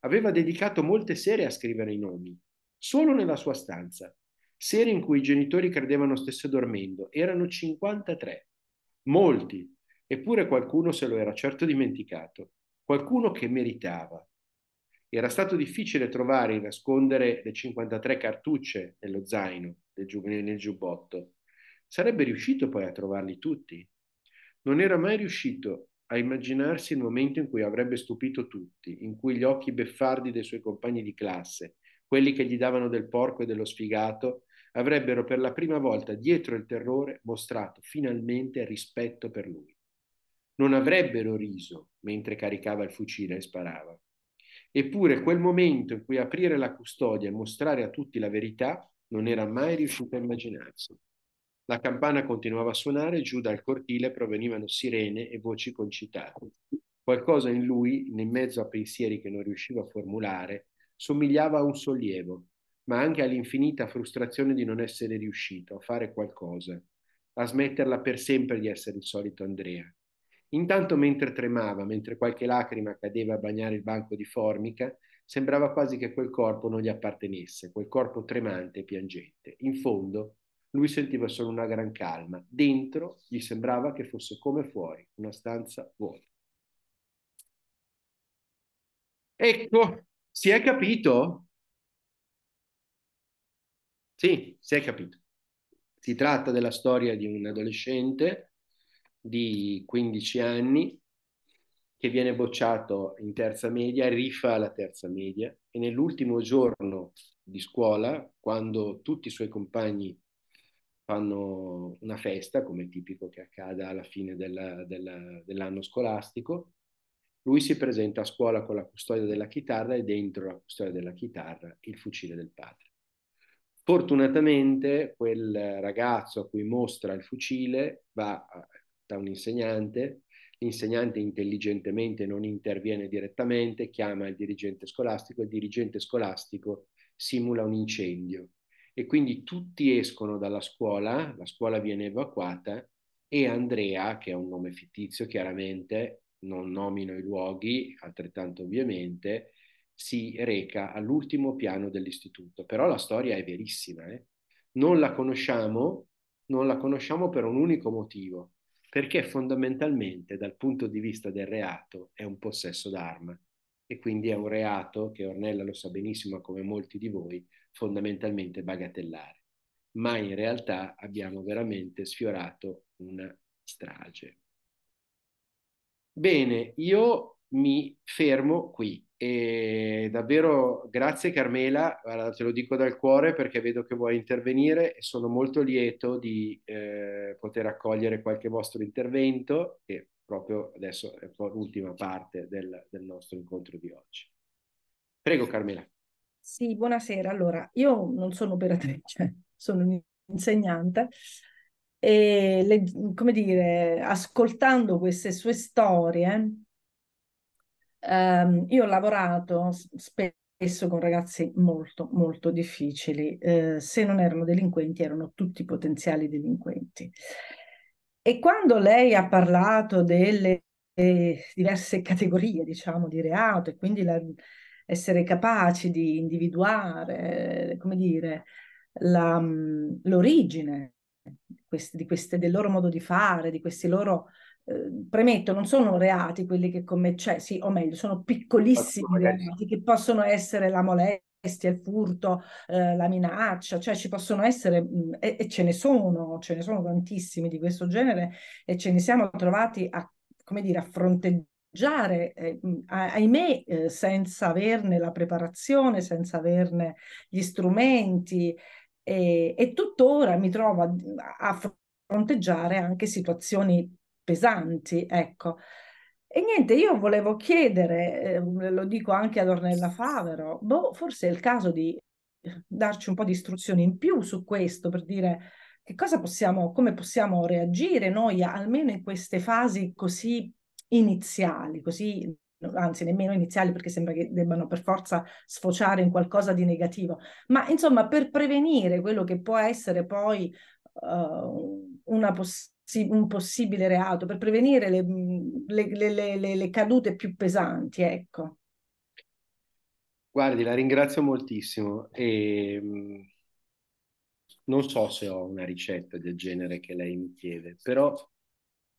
Aveva dedicato molte sere a scrivere i nomi, solo nella sua stanza, sere in cui i genitori credevano stesse dormendo, erano 53, molti, eppure qualcuno se lo era certo dimenticato, qualcuno che meritava. Era stato difficile trovare e nascondere le 53 cartucce nello zaino, nel giubbotto, sarebbe riuscito poi a trovarli tutti. Non era mai riuscito a immaginarsi il momento in cui avrebbe stupito tutti, in cui gli occhi beffardi dei suoi compagni di classe, quelli che gli davano del porco e dello sfigato, avrebbero per la prima volta dietro il terrore mostrato finalmente rispetto per lui. Non avrebbero riso mentre caricava il fucile e sparava. Eppure quel momento in cui aprire la custodia e mostrare a tutti la verità non era mai riuscito a immaginarsi. La campana continuava a suonare, giù dal cortile provenivano sirene e voci concitate. Qualcosa in lui, in mezzo a pensieri che non riusciva a formulare, somigliava a un sollievo, ma anche all'infinita frustrazione di non essere riuscito a fare qualcosa, a smetterla per sempre di essere il solito Andrea. Intanto mentre tremava, mentre qualche lacrima cadeva a bagnare il banco di formica, sembrava quasi che quel corpo non gli appartenesse, quel corpo tremante e piangente. In fondo lui sentiva solo una gran calma. Dentro gli sembrava che fosse come fuori, una stanza vuota. Ecco, si è capito? Sì, si è capito. Si tratta della storia di un adolescente di 15 anni che viene bocciato in terza media, rifà la terza media e nell'ultimo giorno di scuola, quando tutti i suoi compagni fanno una festa, come è tipico che accada alla fine della, della, dell'anno scolastico. Lui si presenta a scuola con la custodia della chitarra e dentro la custodia della chitarra il fucile del padre. Fortunatamente quel ragazzo a cui mostra il fucile va eh, da un insegnante, l'insegnante intelligentemente non interviene direttamente, chiama il dirigente scolastico, il dirigente scolastico simula un incendio e quindi tutti escono dalla scuola, la scuola viene evacuata e Andrea, che è un nome fittizio chiaramente, non nomino i luoghi, altrettanto ovviamente, si reca all'ultimo piano dell'istituto. Però la storia è verissima, eh? non la conosciamo, non la conosciamo per un unico motivo, perché fondamentalmente dal punto di vista del reato è un possesso d'arma e quindi è un reato che Ornella lo sa benissimo come molti di voi, fondamentalmente bagatellare, ma in realtà abbiamo veramente sfiorato una strage. Bene, io mi fermo qui. E davvero grazie Carmela, allora, te lo dico dal cuore perché vedo che vuoi intervenire e sono molto lieto di eh, poter accogliere qualche vostro intervento che proprio adesso è l'ultima parte del, del nostro incontro di oggi. Prego Carmela. Sì, buonasera. Allora, io non sono operatrice, sono un'insegnante e, le, come dire, ascoltando queste sue storie, ehm, io ho lavorato spesso con ragazzi molto, molto difficili. Eh, se non erano delinquenti, erano tutti potenziali delinquenti. E quando lei ha parlato delle eh, diverse categorie, diciamo, di reato e quindi la essere capaci di individuare, come dire, la, mhmm, l'origine di queste, di queste, del loro modo di fare, di questi loro... Ehm, premetto, non sono reati quelli che come c'è, cioè, sì, o meglio, sono piccolissimi reati che possono essere la molestia, il furto, eh, la minaccia, cioè ci possono essere mhmm, e, e ce ne sono, ce ne sono tantissimi di questo genere e ce ne siamo trovati a, come dire, a fronteggiare viaggiare, eh, ahimè, eh, senza averne la preparazione, senza averne gli strumenti e, e tuttora mi trovo a, a, fronteggiare anche situazioni pesanti, ecco. E niente, io volevo chiedere, eh, lo dico anche ad Ornella Favero, boh, forse è il caso di eh, darci un po' di istruzioni in più su questo per dire che cosa possiamo, come possiamo reagire noi almeno in queste fasi così iniziali, così anzi nemmeno iniziali perché sembra che debbano per forza sfociare in qualcosa di negativo, ma insomma per prevenire quello che può essere poi eh, uh, poss- un possibile reato, per prevenire le, le, le, le cadute più pesanti, ecco. Guardi, la ringrazio moltissimo e non so se ho una ricetta del genere che lei mi chiede, però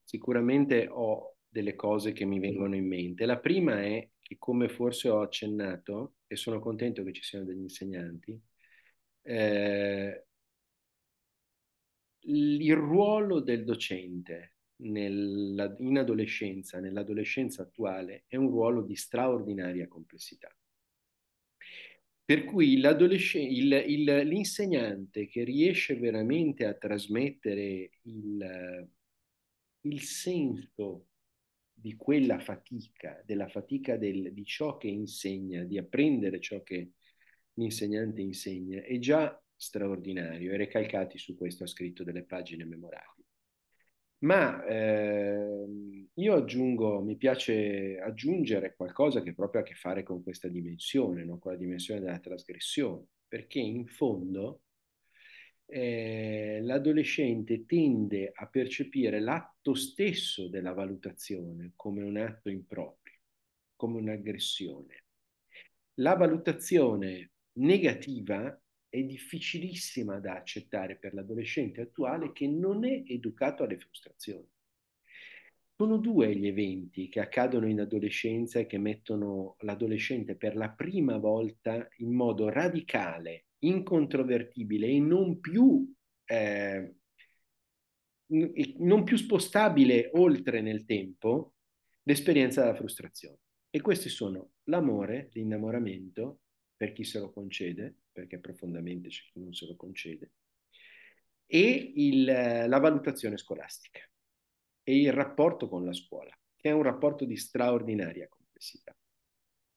sicuramente ho delle cose che mi vengono in mente. La prima è che, come forse ho accennato, e sono contento che ci siano degli insegnanti, eh, il ruolo del docente nella, in adolescenza, nell'adolescenza attuale, è un ruolo di straordinaria complessità. Per cui il, il, l'insegnante che riesce veramente a trasmettere il, il senso di quella fatica, della fatica del, di ciò che insegna, di apprendere ciò che l'insegnante insegna, è già straordinario e Recalcati su questo ha scritto delle pagine memorabili. Ma ehm, io aggiungo, mi piace aggiungere qualcosa che proprio ha a che fare con questa dimensione, no? con la dimensione della trasgressione, perché in fondo eh, l'adolescente tende a percepire l'atto stesso della valutazione come un atto improprio, come un'aggressione. La valutazione negativa è difficilissima da accettare per l'adolescente attuale che non è educato alle frustrazioni. Sono due gli eventi che accadono in adolescenza e che mettono l'adolescente per la prima volta in modo radicale incontrovertibile e non più, eh, non più spostabile oltre nel tempo l'esperienza della frustrazione. E questi sono l'amore, l'innamoramento, per chi se lo concede, perché profondamente c'è chi non se lo concede, e il, eh, la valutazione scolastica e il rapporto con la scuola, che è un rapporto di straordinaria complessità.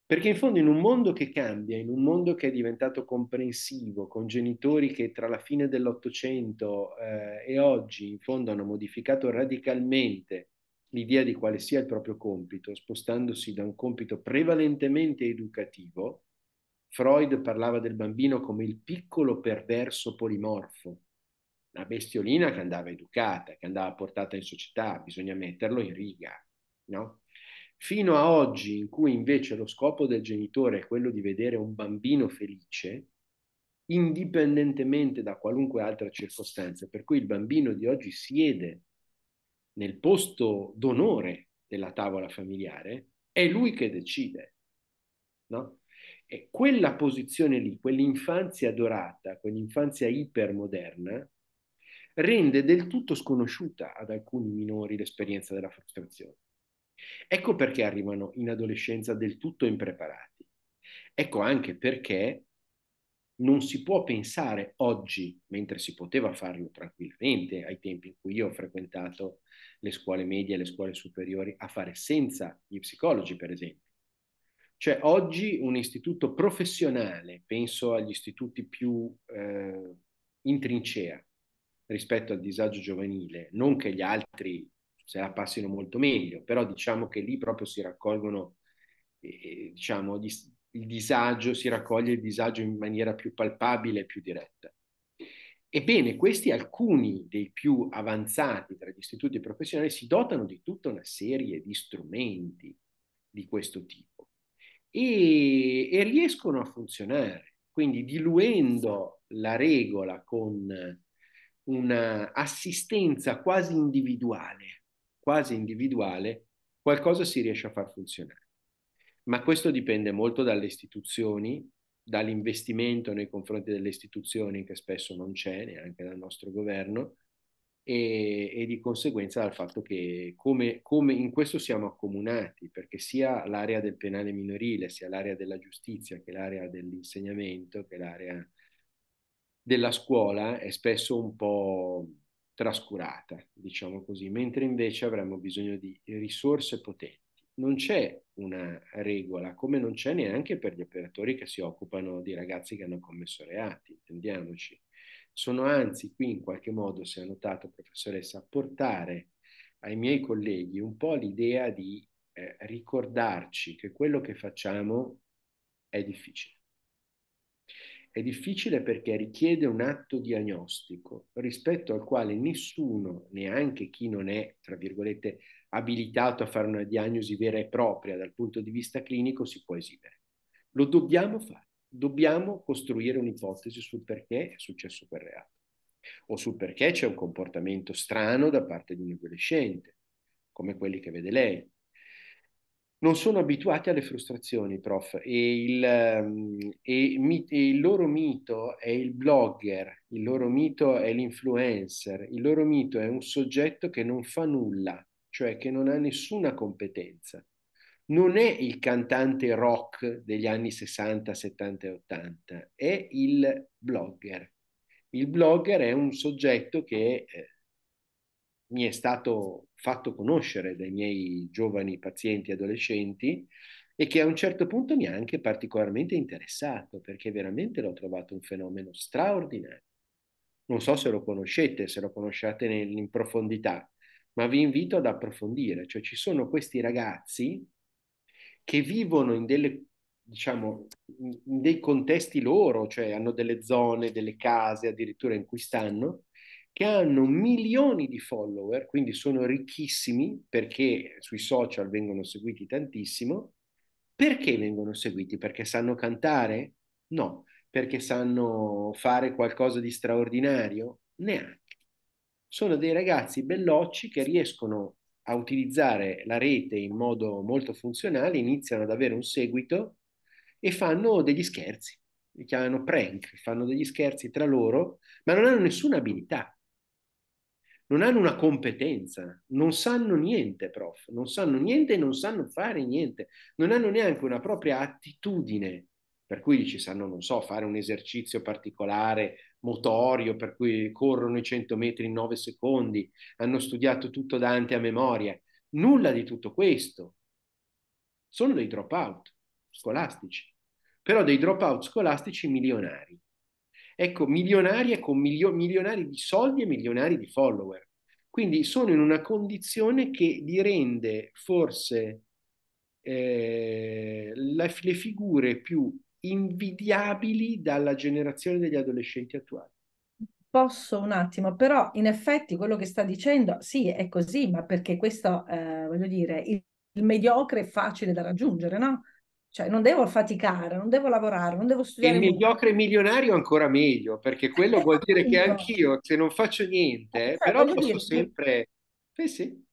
Perché in fondo in un mondo che cambia, in un mondo che è diventato comprensivo, con genitori che tra la fine dell'Ottocento eh, e oggi in fondo hanno modificato radicalmente l'idea di quale sia il proprio compito, spostandosi da un compito prevalentemente educativo, Freud parlava del bambino come il piccolo perverso polimorfo, una bestiolina che andava educata, che andava portata in società, bisogna metterlo in riga, no? Fino a oggi, in cui invece lo scopo del genitore è quello di vedere un bambino felice, indipendentemente da qualunque altra circostanza, per cui il bambino di oggi siede nel posto d'onore della tavola familiare, è lui che decide. No? E quella posizione lì, quell'infanzia dorata, quell'infanzia ipermoderna, rende del tutto sconosciuta ad alcuni minori l'esperienza della frustrazione. Ecco perché arrivano in adolescenza del tutto impreparati. Ecco anche perché non si può pensare oggi, mentre si poteva farlo tranquillamente ai tempi in cui io ho frequentato le scuole medie e le scuole superiori, a fare senza gli psicologi, per esempio. Cioè oggi un istituto professionale, penso agli istituti più eh, in trincea rispetto al disagio giovanile, non che gli altri se la passino molto meglio, però diciamo che lì proprio si raccolgono, eh, eh diciamo, il disagio, si raccoglie il disagio in maniera più palpabile e più diretta. Ebbene, questi alcuni dei più avanzati tra gli istituti professionali si dotano di tutta una serie di strumenti di questo tipo e, e riescono a funzionare, quindi diluendo la regola con un'assistenza quasi individuale quasi individuale, qualcosa si riesce a far funzionare. Ma questo dipende molto dalle istituzioni, dall'investimento nei confronti delle istituzioni che spesso non c'è neanche dal nostro governo e, e di conseguenza dal fatto che come, come, in questo siamo accomunati perché sia l'area del penale minorile sia l'area della giustizia che l'area dell'insegnamento che l'area della scuola è spesso un po' trascurata, diciamo così, mentre invece avremmo bisogno di risorse potenti. Non c'è una regola, come non c'è neanche per gli operatori che si occupano di ragazzi che hanno commesso reati, intendiamoci. Sono anzi qui in qualche modo, se ha notato professoressa, a portare ai miei colleghi un po' l'idea di eh, ricordarci che quello che facciamo è difficile è difficile perché richiede un atto diagnostico rispetto al quale nessuno, neanche chi non è, tra virgolette, abilitato a fare una diagnosi vera e propria dal punto di vista clinico, si può esibire. Lo dobbiamo fare, dobbiamo costruire un'ipotesi sul perché è successo quel reato o sul perché c'è un comportamento strano da parte di un adolescente, come quelli che vede lei, non sono abituati alle frustrazioni, prof, e il, ehm, e, e il, loro mito è il blogger, il loro mito è l'influencer, il loro mito è un soggetto che non fa nulla, cioè che non ha nessuna competenza. Non è il cantante rock degli anni 60, 70 e 80, è il blogger. Il blogger è un soggetto che eh, mi è stato fatto conoscere dai miei giovani pazienti adolescenti e che a un certo punto mi ha anche particolarmente interessato perché veramente l'ho trovato un fenomeno straordinario. Non so se lo conoscete, se lo conosciate in profondità, ma vi invito ad approfondire, cioè ci sono questi ragazzi che vivono in delle diciamo in dei contesti loro, cioè hanno delle zone, delle case addirittura in cui stanno che hanno milioni di follower, quindi sono ricchissimi perché sui social vengono seguiti tantissimo. Perché vengono seguiti? Perché sanno cantare? No. Perché sanno fare qualcosa di straordinario? Neanche. Sono dei ragazzi bellocci che riescono a utilizzare la rete in modo molto funzionale, iniziano ad avere un seguito e fanno degli scherzi, li chiamano prank, fanno degli scherzi tra loro, ma non hanno nessuna abilità non hanno una competenza, non sanno niente, prof, non sanno niente e non sanno fare niente, non hanno neanche una propria attitudine, per cui ci sanno, non so, fare un esercizio particolare motorio, per cui corrono i 100 metri in 9 secondi, hanno studiato tutto Dante a memoria, nulla di tutto questo. Sono dei dropout scolastici, però dei dropout scolastici milionari Ecco, milionarie con milio- milionari di soldi e milionari di follower. Quindi sono in una condizione che li rende forse eh, la, le figure più invidiabili dalla generazione degli adolescenti attuali. Posso un attimo, però in effetti quello che sta dicendo, sì, è così, ma perché questo, eh, voglio dire, il, il mediocre è facile da raggiungere, no? Cioè, non devo faticare, non devo lavorare, non devo studiare. E mediocre milionario ancora meglio, perché quello vuol dire che anch'io, se non faccio niente, eh, però posso dire, sempre... Eh sì.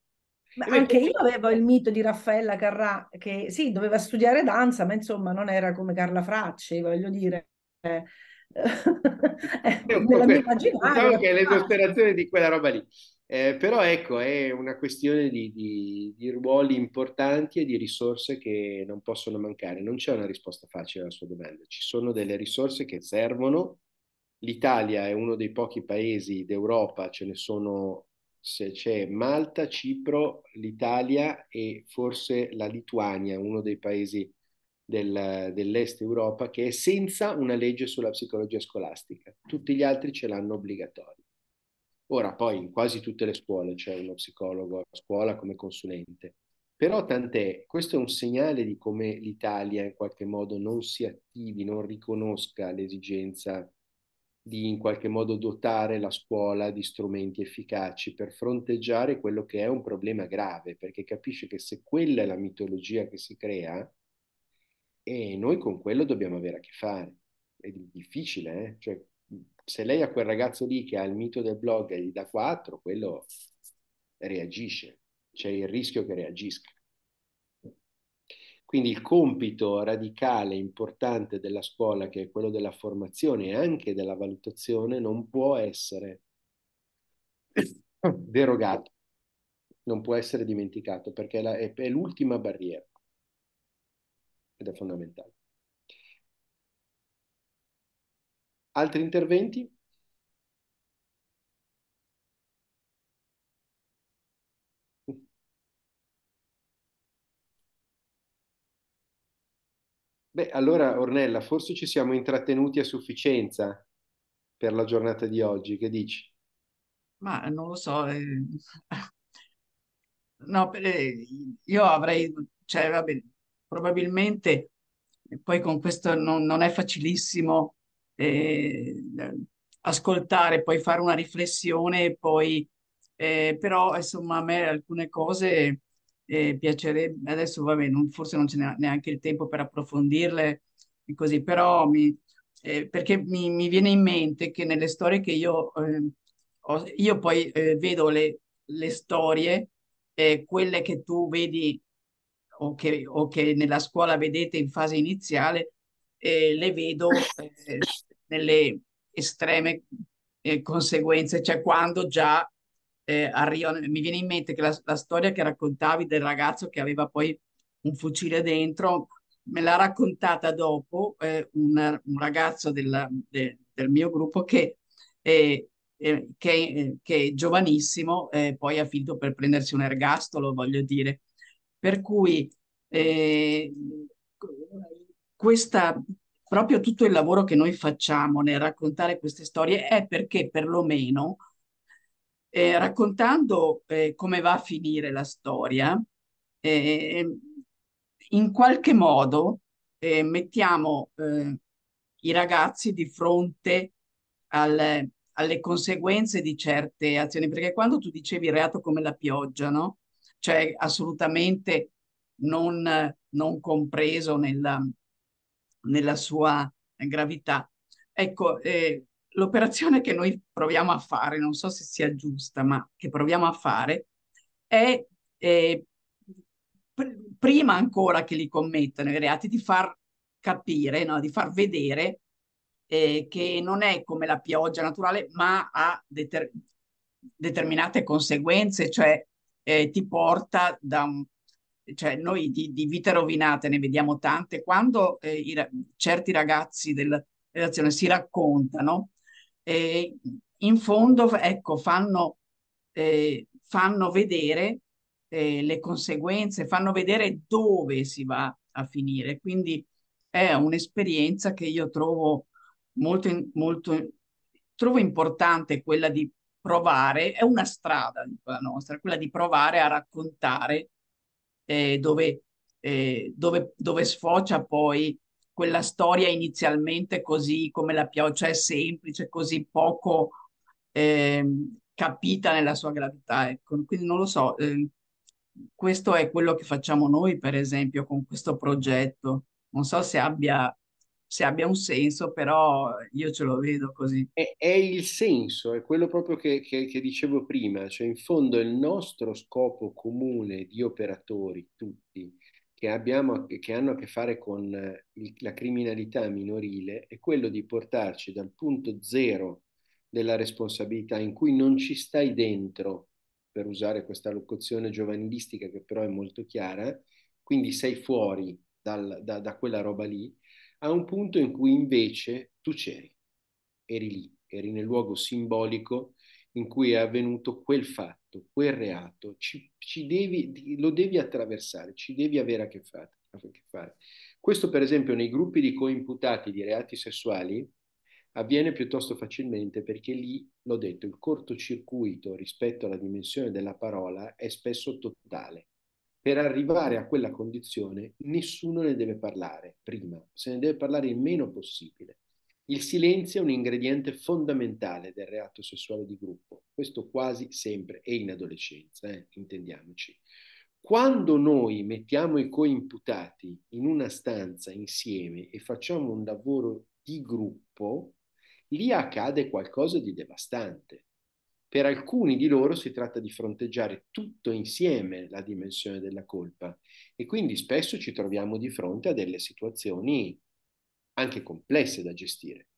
Ma anche io avevo il mito di Raffaella Carrà, che sì, doveva studiare danza, ma insomma non era come Carla Fracci, voglio dire... Eh, eh, nella mia immaginaria... Diciamo che l'esasperazione di quella roba lì. Eh, però ecco, è una questione di, di, di, ruoli importanti e di risorse che non possono mancare. Non c'è una risposta facile alla sua domanda, ci sono delle risorse che servono. L'Italia è uno dei pochi paesi d'Europa, ce ne sono, se c'è Malta, Cipro, l'Italia e forse la Lituania, uno dei paesi del, dell'est Europa che è senza una legge sulla psicologia scolastica. Tutti gli altri ce l'hanno obbligatoria. Ora, poi in quasi tutte le scuole c'è uno psicologo a scuola come consulente, però tant'è, questo è un segnale di come l'Italia in qualche modo non si attivi, non riconosca l'esigenza di in qualche modo dotare la scuola di strumenti efficaci per fronteggiare quello che è un problema grave, perché capisce che se quella è la mitologia che si crea, e eh, noi con quello dobbiamo avere a che fare. È difficile, eh? cioè, se lei ha quel ragazzo lì che ha il mito del blog e gli dà 4, quello reagisce, c'è il rischio che reagisca. Quindi il compito radicale importante della scuola, che è quello della formazione e anche della valutazione, non può essere derogato, non può essere dimenticato, perché è l'ultima barriera ed è fondamentale. Altri interventi? Beh, allora Ornella, forse ci siamo intrattenuti a sufficienza per la giornata di oggi, che dici? Ma non lo so, eh. no, eh, io avrei, cioè, vabbè, probabilmente, poi con questo non, non è facilissimo eh, ascoltare, poi fare una riflessione, poi eh, però insomma a me alcune cose eh, piacerebbe, adesso vabbè non, forse non c'è neanche il tempo per approfondirle così, però mi, eh, perché mi, mi, viene in mente che nelle storie che io, ehm, ho, io poi eh, vedo le, le storie, eh, quelle che tu vedi o che, o che nella scuola vedete in fase iniziale, eh, le vedo eh, nelle estreme eh, conseguenze, cioè quando già eh, arrivano, mi viene in mente che la, la storia che raccontavi del ragazzo che aveva poi un fucile dentro, me l'ha raccontata dopo eh, un, un, ragazzo della, de, del mio gruppo che, eh, eh, che, che è giovanissimo, eh, poi ha finito per prendersi un ergastolo, voglio dire. Per cui eh, questa, proprio tutto il lavoro che noi facciamo nel raccontare queste storie è perché perlomeno eh, raccontando eh, come va a finire la storia, eh, in qualche modo eh, mettiamo eh, i ragazzi di fronte al, alle conseguenze di certe azioni, perché quando tu dicevi reato come la pioggia, no? cioè assolutamente non, non compreso nella, nella sua gravità. Ecco, eh, l'operazione che noi proviamo a fare, non so se sia giusta, ma che proviamo a fare, è eh, pr prima ancora che li commettano i reati di far capire, no? di far vedere eh, che non è come la pioggia naturale, ma ha deter determinate conseguenze, cioè eh, ti porta da un, cioè noi di, di vite rovinate ne vediamo tante, quando eh, i, certi ragazzi della relazione si raccontano, eh, in fondo ecco, fanno, eh, fanno vedere eh, le conseguenze, fanno vedere dove si va a finire. Quindi è un'esperienza che io trovo molto, molto trovo importante quella di provare, è una strada la nostra, quella di provare a raccontare eh, dove, eh, dove, dove sfocia poi quella storia inizialmente così come la pioggia è cioè semplice, così poco eh, capita nella sua gravità. Ecco. Quindi non lo so, eh, questo è quello che facciamo noi, per esempio, con questo progetto. Non so se abbia se abbia un senso, però io ce lo vedo così. È, è il senso, è quello proprio che, che, che dicevo prima, cioè in fondo il nostro scopo comune di operatori, tutti, che, abbiamo, che hanno a che fare con eh, il, la criminalità minorile, è quello di portarci dal punto zero della responsabilità in cui non ci stai dentro, per usare questa locuzione giovanilistica che però è molto chiara, quindi sei fuori dal, da, da, quella roba lì, a un punto in cui invece tu c'eri, eri lì, eri nel luogo simbolico in cui è avvenuto quel fatto, quel reato, ci, ci devi, lo devi attraversare, ci devi avere a che, fare, a che fare. Questo per esempio nei gruppi di coimputati di reati sessuali avviene piuttosto facilmente perché lì, l'ho detto, il cortocircuito rispetto alla dimensione della parola è spesso totale per arrivare a quella condizione nessuno ne deve parlare prima, se ne deve parlare il meno possibile. Il silenzio è un ingrediente fondamentale del reato sessuale di gruppo, questo quasi sempre e in adolescenza, eh, intendiamoci. Quando noi mettiamo i coimputati in una stanza insieme e facciamo un lavoro di gruppo, lì accade qualcosa di devastante. Per alcuni di loro si tratta di fronteggiare tutto insieme la dimensione della colpa e quindi spesso ci troviamo di fronte a delle situazioni anche complesse da gestire.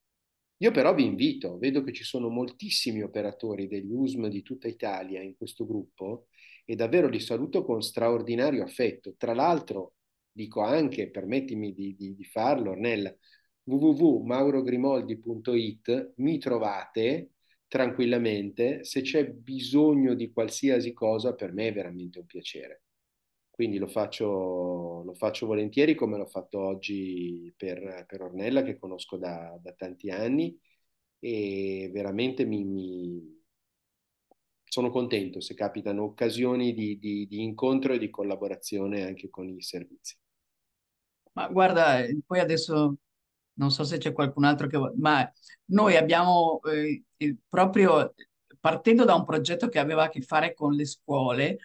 Io però vi invito, vedo che ci sono moltissimi operatori degli USM di tutta Italia in questo gruppo e davvero li saluto con straordinario affetto. Tra l'altro, dico anche, permettimi di, di, di farlo, Ornella, www.maurogrimoldi.it mi trovate tranquillamente, se c'è bisogno di qualsiasi cosa, per me è veramente un piacere. Quindi lo faccio, lo faccio volentieri come l'ho fatto oggi per, per Ornella che conosco da, da, tanti anni e veramente mi, mi sono contento se capitano occasioni di, di, di, incontro e di collaborazione anche con i servizi. Ma guarda, eh, poi adesso non so se c'è qualcun altro che... vuole, ma noi abbiamo eh, proprio, partendo da un progetto che aveva a che fare con le scuole,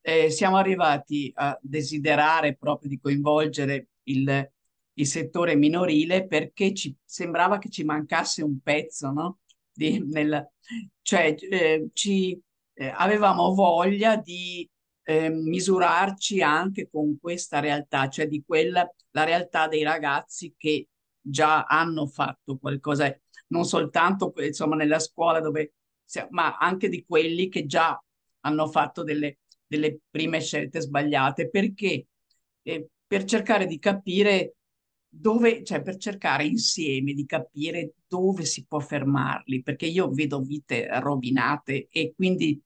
eh, siamo arrivati a desiderare proprio di coinvolgere il, il, settore minorile perché ci sembrava che ci mancasse un pezzo, no? Di, nel, cioè eh, ci, eh, avevamo voglia di eh, misurarci anche con questa realtà, cioè di quella, la realtà dei ragazzi che già hanno fatto qualcosa, non soltanto insomma, nella scuola, dove, ma anche di quelli che già hanno fatto delle, delle prime scelte sbagliate, perché eh, per cercare di capire dove, cioè per cercare insieme di capire dove si può fermarli, perché io vedo vite rovinate e quindi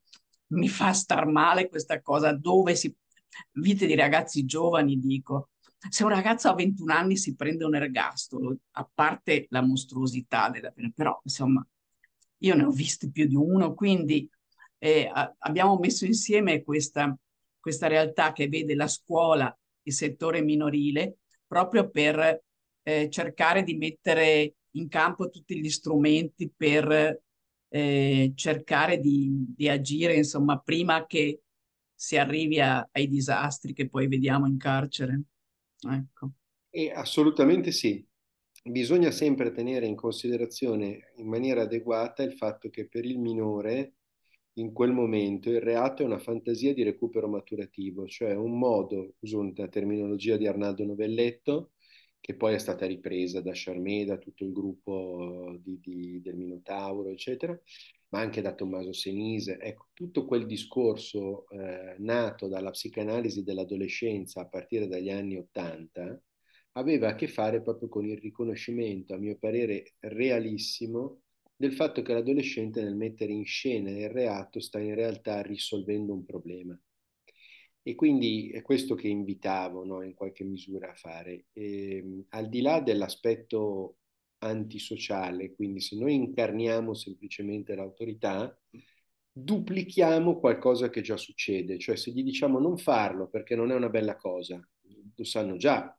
mi fa star male questa cosa, dove si, vite di ragazzi giovani, dico, se un ragazzo a 21 anni si prende un ergastolo, a parte la mostruosità della pena, però insomma, io ne ho visti più di uno, quindi eh, abbiamo messo insieme questa, questa realtà che vede la scuola, il settore minorile, proprio per eh, cercare di mettere in campo tutti gli strumenti per eh, cercare di, di, agire, insomma, prima che si arrivi a, ai disastri che poi vediamo in carcere. Ecco. E assolutamente sì. Bisogna sempre tenere in considerazione in maniera adeguata il fatto che per il minore in quel momento il reato è una fantasia di recupero maturativo, cioè un modo, uso la terminologia di Arnaldo Novelletto, che poi è stata ripresa da Charmé, da tutto il gruppo di, di, del Minotauro, eccetera, ma anche da Tommaso Senise. Ecco, tutto quel discorso eh, nato dalla psicanalisi dell'adolescenza a partire dagli anni Ottanta aveva a che fare proprio con il riconoscimento, a mio parere realissimo, del fatto che l'adolescente nel mettere in scena il reato sta in realtà risolvendo un problema. E quindi è questo che invitavo no, in qualche misura a fare. E, ehm, al di là dell'aspetto antisociale, quindi se noi incarniamo semplicemente l'autorità, duplichiamo qualcosa che già succede, cioè se gli diciamo non farlo perché non è una bella cosa, lo sanno già.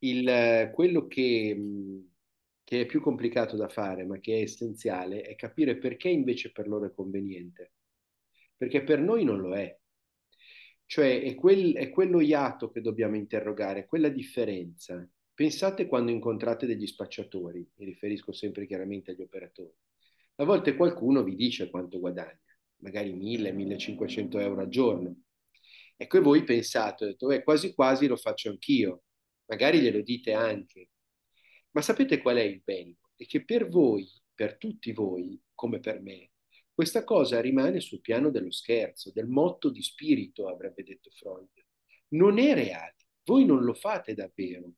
Il, quello che, che è più complicato da fare, ma che è essenziale, è capire perché invece per loro è conveniente, perché per noi non lo è. Cioè è, quel, è quello iato che dobbiamo interrogare, quella differenza Pensate quando incontrate degli spacciatori, mi riferisco sempre chiaramente agli operatori. A volte qualcuno vi dice quanto guadagna, magari 1000-1500 euro al giorno. Ecco, e voi pensate, detto, beh, quasi quasi lo faccio anch'io, magari glielo dite anche. Ma sapete qual è il bello? È che per voi, per tutti voi, come per me, questa cosa rimane sul piano dello scherzo, del motto di spirito, avrebbe detto Freud. Non è reale, voi non lo fate davvero,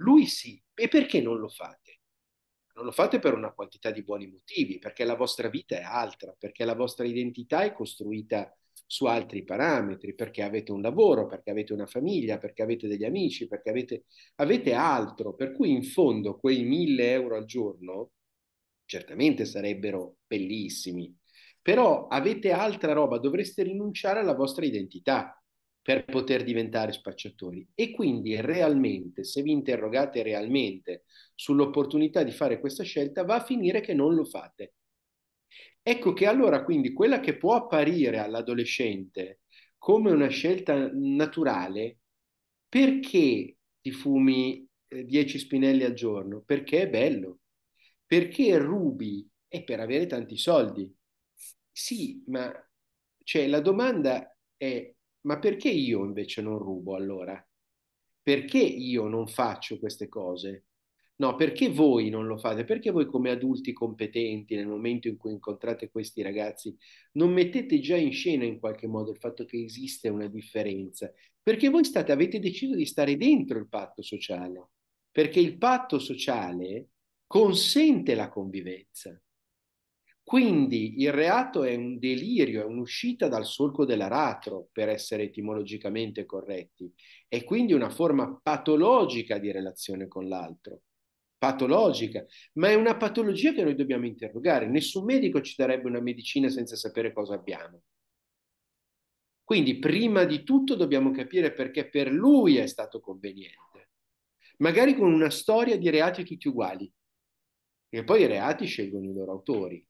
lui sì. E perché non lo fate? Non lo fate per una quantità di buoni motivi, perché la vostra vita è altra, perché la vostra identità è costruita su altri parametri, perché avete un lavoro, perché avete una famiglia, perché avete degli amici, perché avete, avete altro. Per cui in fondo quei mille euro al giorno certamente sarebbero bellissimi, però avete altra roba, dovreste rinunciare alla vostra identità per poter diventare spacciatori. E quindi realmente, se vi interrogate realmente sull'opportunità di fare questa scelta, va a finire che non lo fate. Ecco che allora quindi quella che può apparire all'adolescente come una scelta naturale, perché ti fumi 10 eh, spinelli al giorno? Perché è bello, perché rubi È per avere tanti soldi. Sì, ma cioè, la domanda è ma perché io invece non rubo allora? Perché io non faccio queste cose? No, perché voi non lo fate? Perché voi come adulti competenti, nel momento in cui incontrate questi ragazzi, non mettete già in scena in qualche modo il fatto che esiste una differenza? Perché voi state, avete deciso di stare dentro il patto sociale, perché il patto sociale consente la convivenza. Quindi il reato è un delirio, è un'uscita dal solco dell'aratro, per essere etimologicamente corretti, è quindi una forma patologica di relazione con l'altro, patologica, ma è una patologia che noi dobbiamo interrogare, nessun medico ci darebbe una medicina senza sapere cosa abbiamo. Quindi prima di tutto dobbiamo capire perché per lui è stato conveniente, magari con una storia di reati tutti uguali, e poi i reati scelgono i loro autori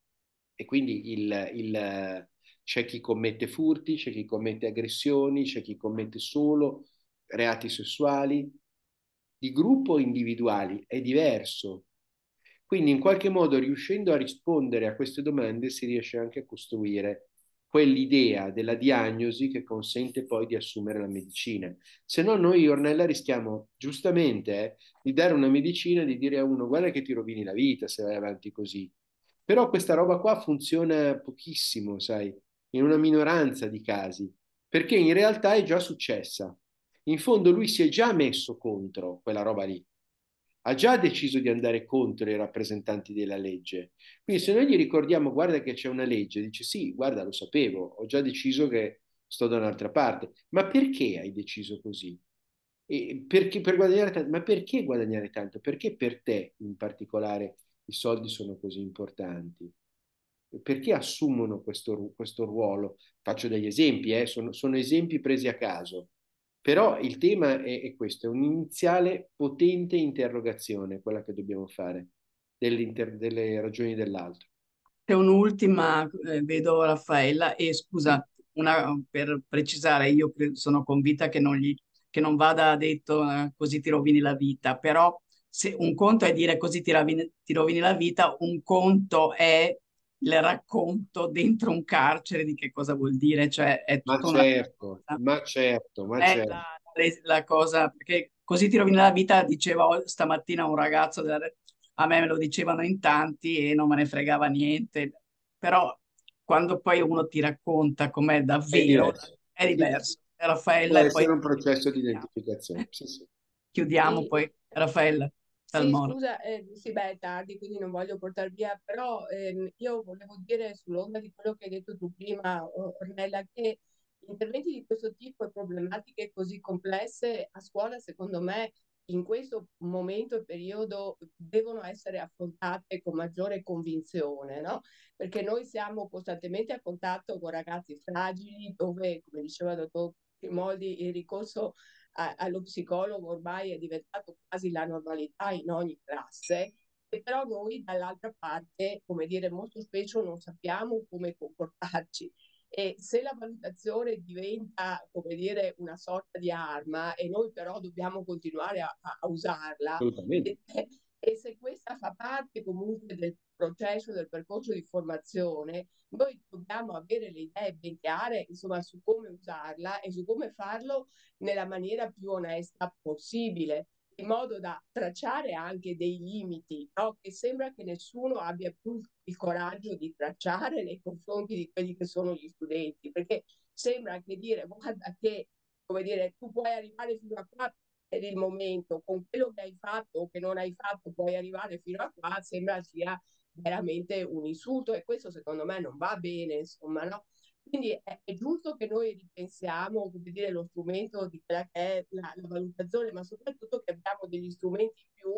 e quindi il, il, c'è chi commette furti, c'è chi commette aggressioni, c'è chi commette solo reati sessuali, di gruppo o individuali, è diverso. Quindi in qualche modo riuscendo a rispondere a queste domande si riesce anche a costruire quell'idea della diagnosi che consente poi di assumere la medicina. Se no noi, Ornella, rischiamo giustamente eh, di dare una medicina e di dire a uno guarda che ti rovini la vita se vai avanti così. Però questa roba qua funziona pochissimo, sai, in una minoranza di casi, perché in realtà è già successa. In fondo lui si è già messo contro quella roba lì, ha già deciso di andare contro i rappresentanti della legge. Quindi se noi gli ricordiamo, guarda che c'è una legge, dice sì, guarda, lo sapevo, ho già deciso che sto da un'altra parte. Ma perché hai deciso così? E perché, per guadagnare tanto? Ma perché guadagnare tanto? Perché per te in particolare i soldi sono così importanti? Perché assumono questo, questo ruolo? Faccio degli esempi, eh? sono, sono, esempi presi a caso, però il tema è, è questo, è un'iniziale potente interrogazione, quella che dobbiamo fare, delle ragioni dell'altro. C'è un'ultima, eh, vedo Raffaella, e scusa, una, per precisare, io sono convinta che non, gli, che non vada detto eh, così ti rovini la vita, però se un conto è dire così ti rovini, ti rovini la vita, un conto è il racconto dentro un carcere di che cosa vuol dire, cioè è tutto certo, ma certo, ma certo, ma certo. La, la, cosa, perché così ti rovini la vita, diceva oh, stamattina un ragazzo, della, a me me lo dicevano in tanti e non me ne fregava niente, però quando poi uno ti racconta com'è davvero, è diverso. È diverso. Raffaella... Può essere poi... un processo di identificazione, sì, sì. Chiudiamo sì. poi, Raffaella. Sì, modo. scusa, eh, sì, beh, è tardi, quindi non voglio portare via, però ehm, io volevo dire sull'onda di quello che hai detto tu prima, Ornella, che interventi di questo tipo e problematiche così complesse a scuola, secondo me, in questo momento e periodo devono essere affrontate con maggiore convinzione, no? Perché noi siamo costantemente a contatto con ragazzi fragili dove, come diceva il dottor Moldi, il ricorso allo psicologo ormai è diventato quasi la normalità in ogni classe, e però noi dall'altra parte, come dire, molto spesso non sappiamo come comportarci. E se la valutazione diventa, come dire, una sorta di arma e noi però dobbiamo continuare a, a usarla, e, e, se questa fa parte comunque del processo, del percorso di formazione, noi dobbiamo avere le idee ben chiare insomma, su come usarla e su come farlo nella maniera più onesta possibile, in modo da tracciare anche dei limiti, no? che sembra che nessuno abbia più il coraggio di tracciare nei confronti di quelli che sono gli studenti, perché sembra che dire guarda che come dire, tu puoi arrivare fino a qua per il momento, con quello che hai fatto o che non hai fatto puoi arrivare fino a qua, sembra sia veramente un insulto e questo secondo me non va bene, insomma, no? Quindi è, è giusto che noi ripensiamo come dire, lo strumento di quella che è la, la valutazione, ma soprattutto che abbiamo degli strumenti in più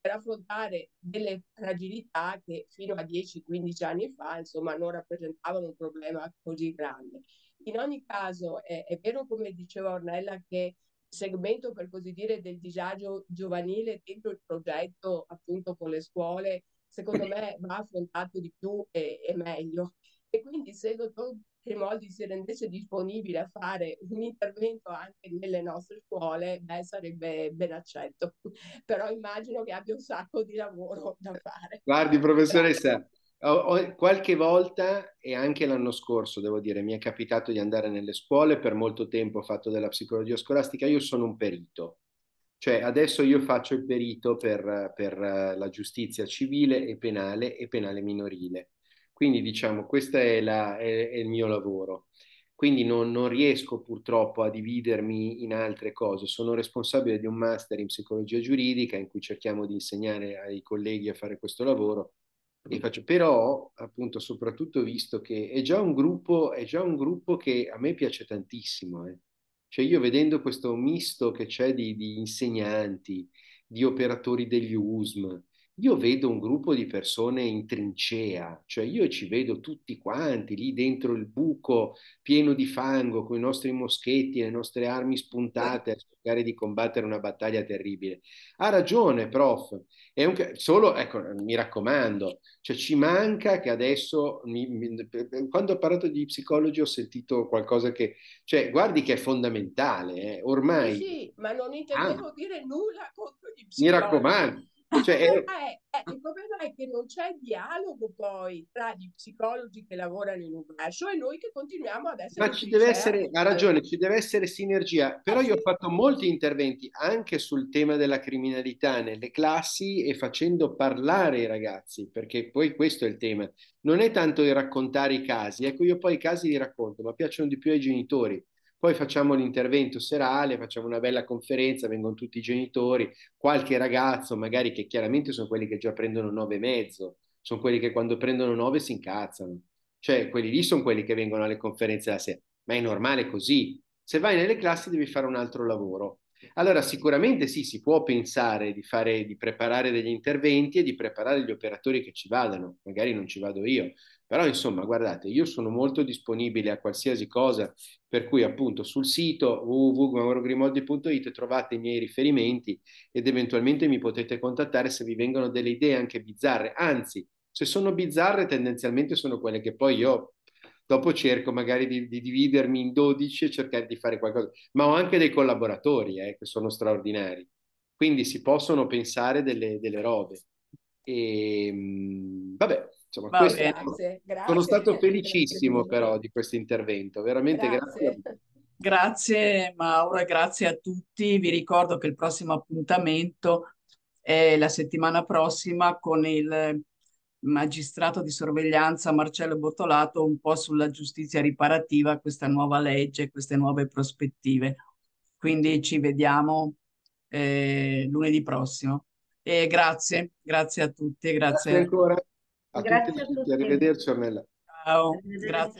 per affrontare delle fragilità che fino a 10-15 anni fa insomma, non rappresentavano un problema così grande. In ogni caso è, è vero come diceva Ornella che il segmento, per così dire, del disagio giovanile dentro il progetto appunto con le scuole secondo me va affrontato di più e, e meglio. E quindi se il dottor Grimaldi si rendesse disponibile a fare un intervento anche nelle nostre scuole, beh, sarebbe ben accetto. Però immagino che abbia un sacco di lavoro da fare. Guardi, professoressa, qualche volta e anche l'anno scorso, devo dire, mi è capitato di andare nelle scuole, per molto tempo ho fatto della psicologia scolastica, io sono un perito. Cioè adesso io faccio il perito per, per eh, la giustizia civile e penale e penale minorile. Quindi diciamo, questo è, è, è, il mio lavoro. Quindi non, non, riesco purtroppo a dividermi in altre cose. Sono responsabile di un master in psicologia giuridica in cui cerchiamo di insegnare ai colleghi a fare questo lavoro. Faccio, però, appunto, soprattutto visto che è già un gruppo, già un gruppo che a me piace tantissimo. Eh. Cioè io vedendo questo misto che c'è di, di insegnanti, di operatori degli USM, io vedo un gruppo di persone in trincea, cioè io ci vedo tutti quanti lì dentro il buco pieno di fango con i nostri moschetti, e le nostre armi spuntate a cercare di combattere una battaglia terribile. Ha ragione, prof. È un... Solo, ecco, mi raccomando, cioè ci manca che adesso, mi, mi... Eh, quando ho parlato di psicologi ho sentito qualcosa che, cioè guardi che è fondamentale, eh. ormai... Sì, sì, ma non intendevo ah. dire nulla contro gli psicologi. Mi raccomando. Cioè, è... eh, il problema è che non c'è dialogo poi tra gli psicologi che lavorano in un braccio e noi che continuiamo ad essere... Ma ci deve cioè, essere, ha eh. ragione, ci deve essere sinergia, però ah, io ho fatto molti interventi anche sul tema della criminalità nelle classi e facendo parlare i ragazzi, perché poi questo è il tema. Non è tanto di raccontare i casi, ecco io poi i casi li racconto, ma piacciono di più ai genitori poi facciamo l'intervento serale, facciamo una bella conferenza, vengono tutti i genitori, qualche ragazzo magari che chiaramente sono quelli che già prendono nove e mezzo, sono quelli che quando prendono nove si incazzano. Cioè quelli lì sono quelli che vengono alle conferenze la sera, ma è normale così. Se vai nelle classi devi fare un altro lavoro. Allora sicuramente sì, si può pensare di, fare, di preparare degli interventi e di preparare gli operatori che ci vadano, magari non ci vado io, però insomma, guardate, io sono molto disponibile a qualsiasi cosa, per cui appunto sul sito www.maurogrimoldi.it trovate i miei riferimenti ed eventualmente mi potete contattare se vi vengono delle idee anche bizzarre. Anzi, se sono bizzarre tendenzialmente sono quelle che poi io dopo cerco magari di, di, dividermi in 12 e cercare di fare qualcosa, ma ho anche dei collaboratori eh, che sono straordinari, quindi si possono pensare delle, delle robe. E, ehm, vabbè, Insomma, Va, questo, grazie, grazie, sono stato grazie, felicissimo però di questo intervento, veramente grazie. Grazie Mauro e grazie a tutti. Vi ricordo che il prossimo appuntamento è la settimana prossima con il magistrato di sorveglianza Marcello Bottolato un po' sulla giustizia riparativa, questa nuova legge, queste nuove prospettive. Quindi ci vediamo eh, lunedì prossimo. E grazie, grazie a tutti. Grazie, grazie ancora. A grazie tutti, a tutti, a tutti. arrivederci Ornella. Ciao, grazie.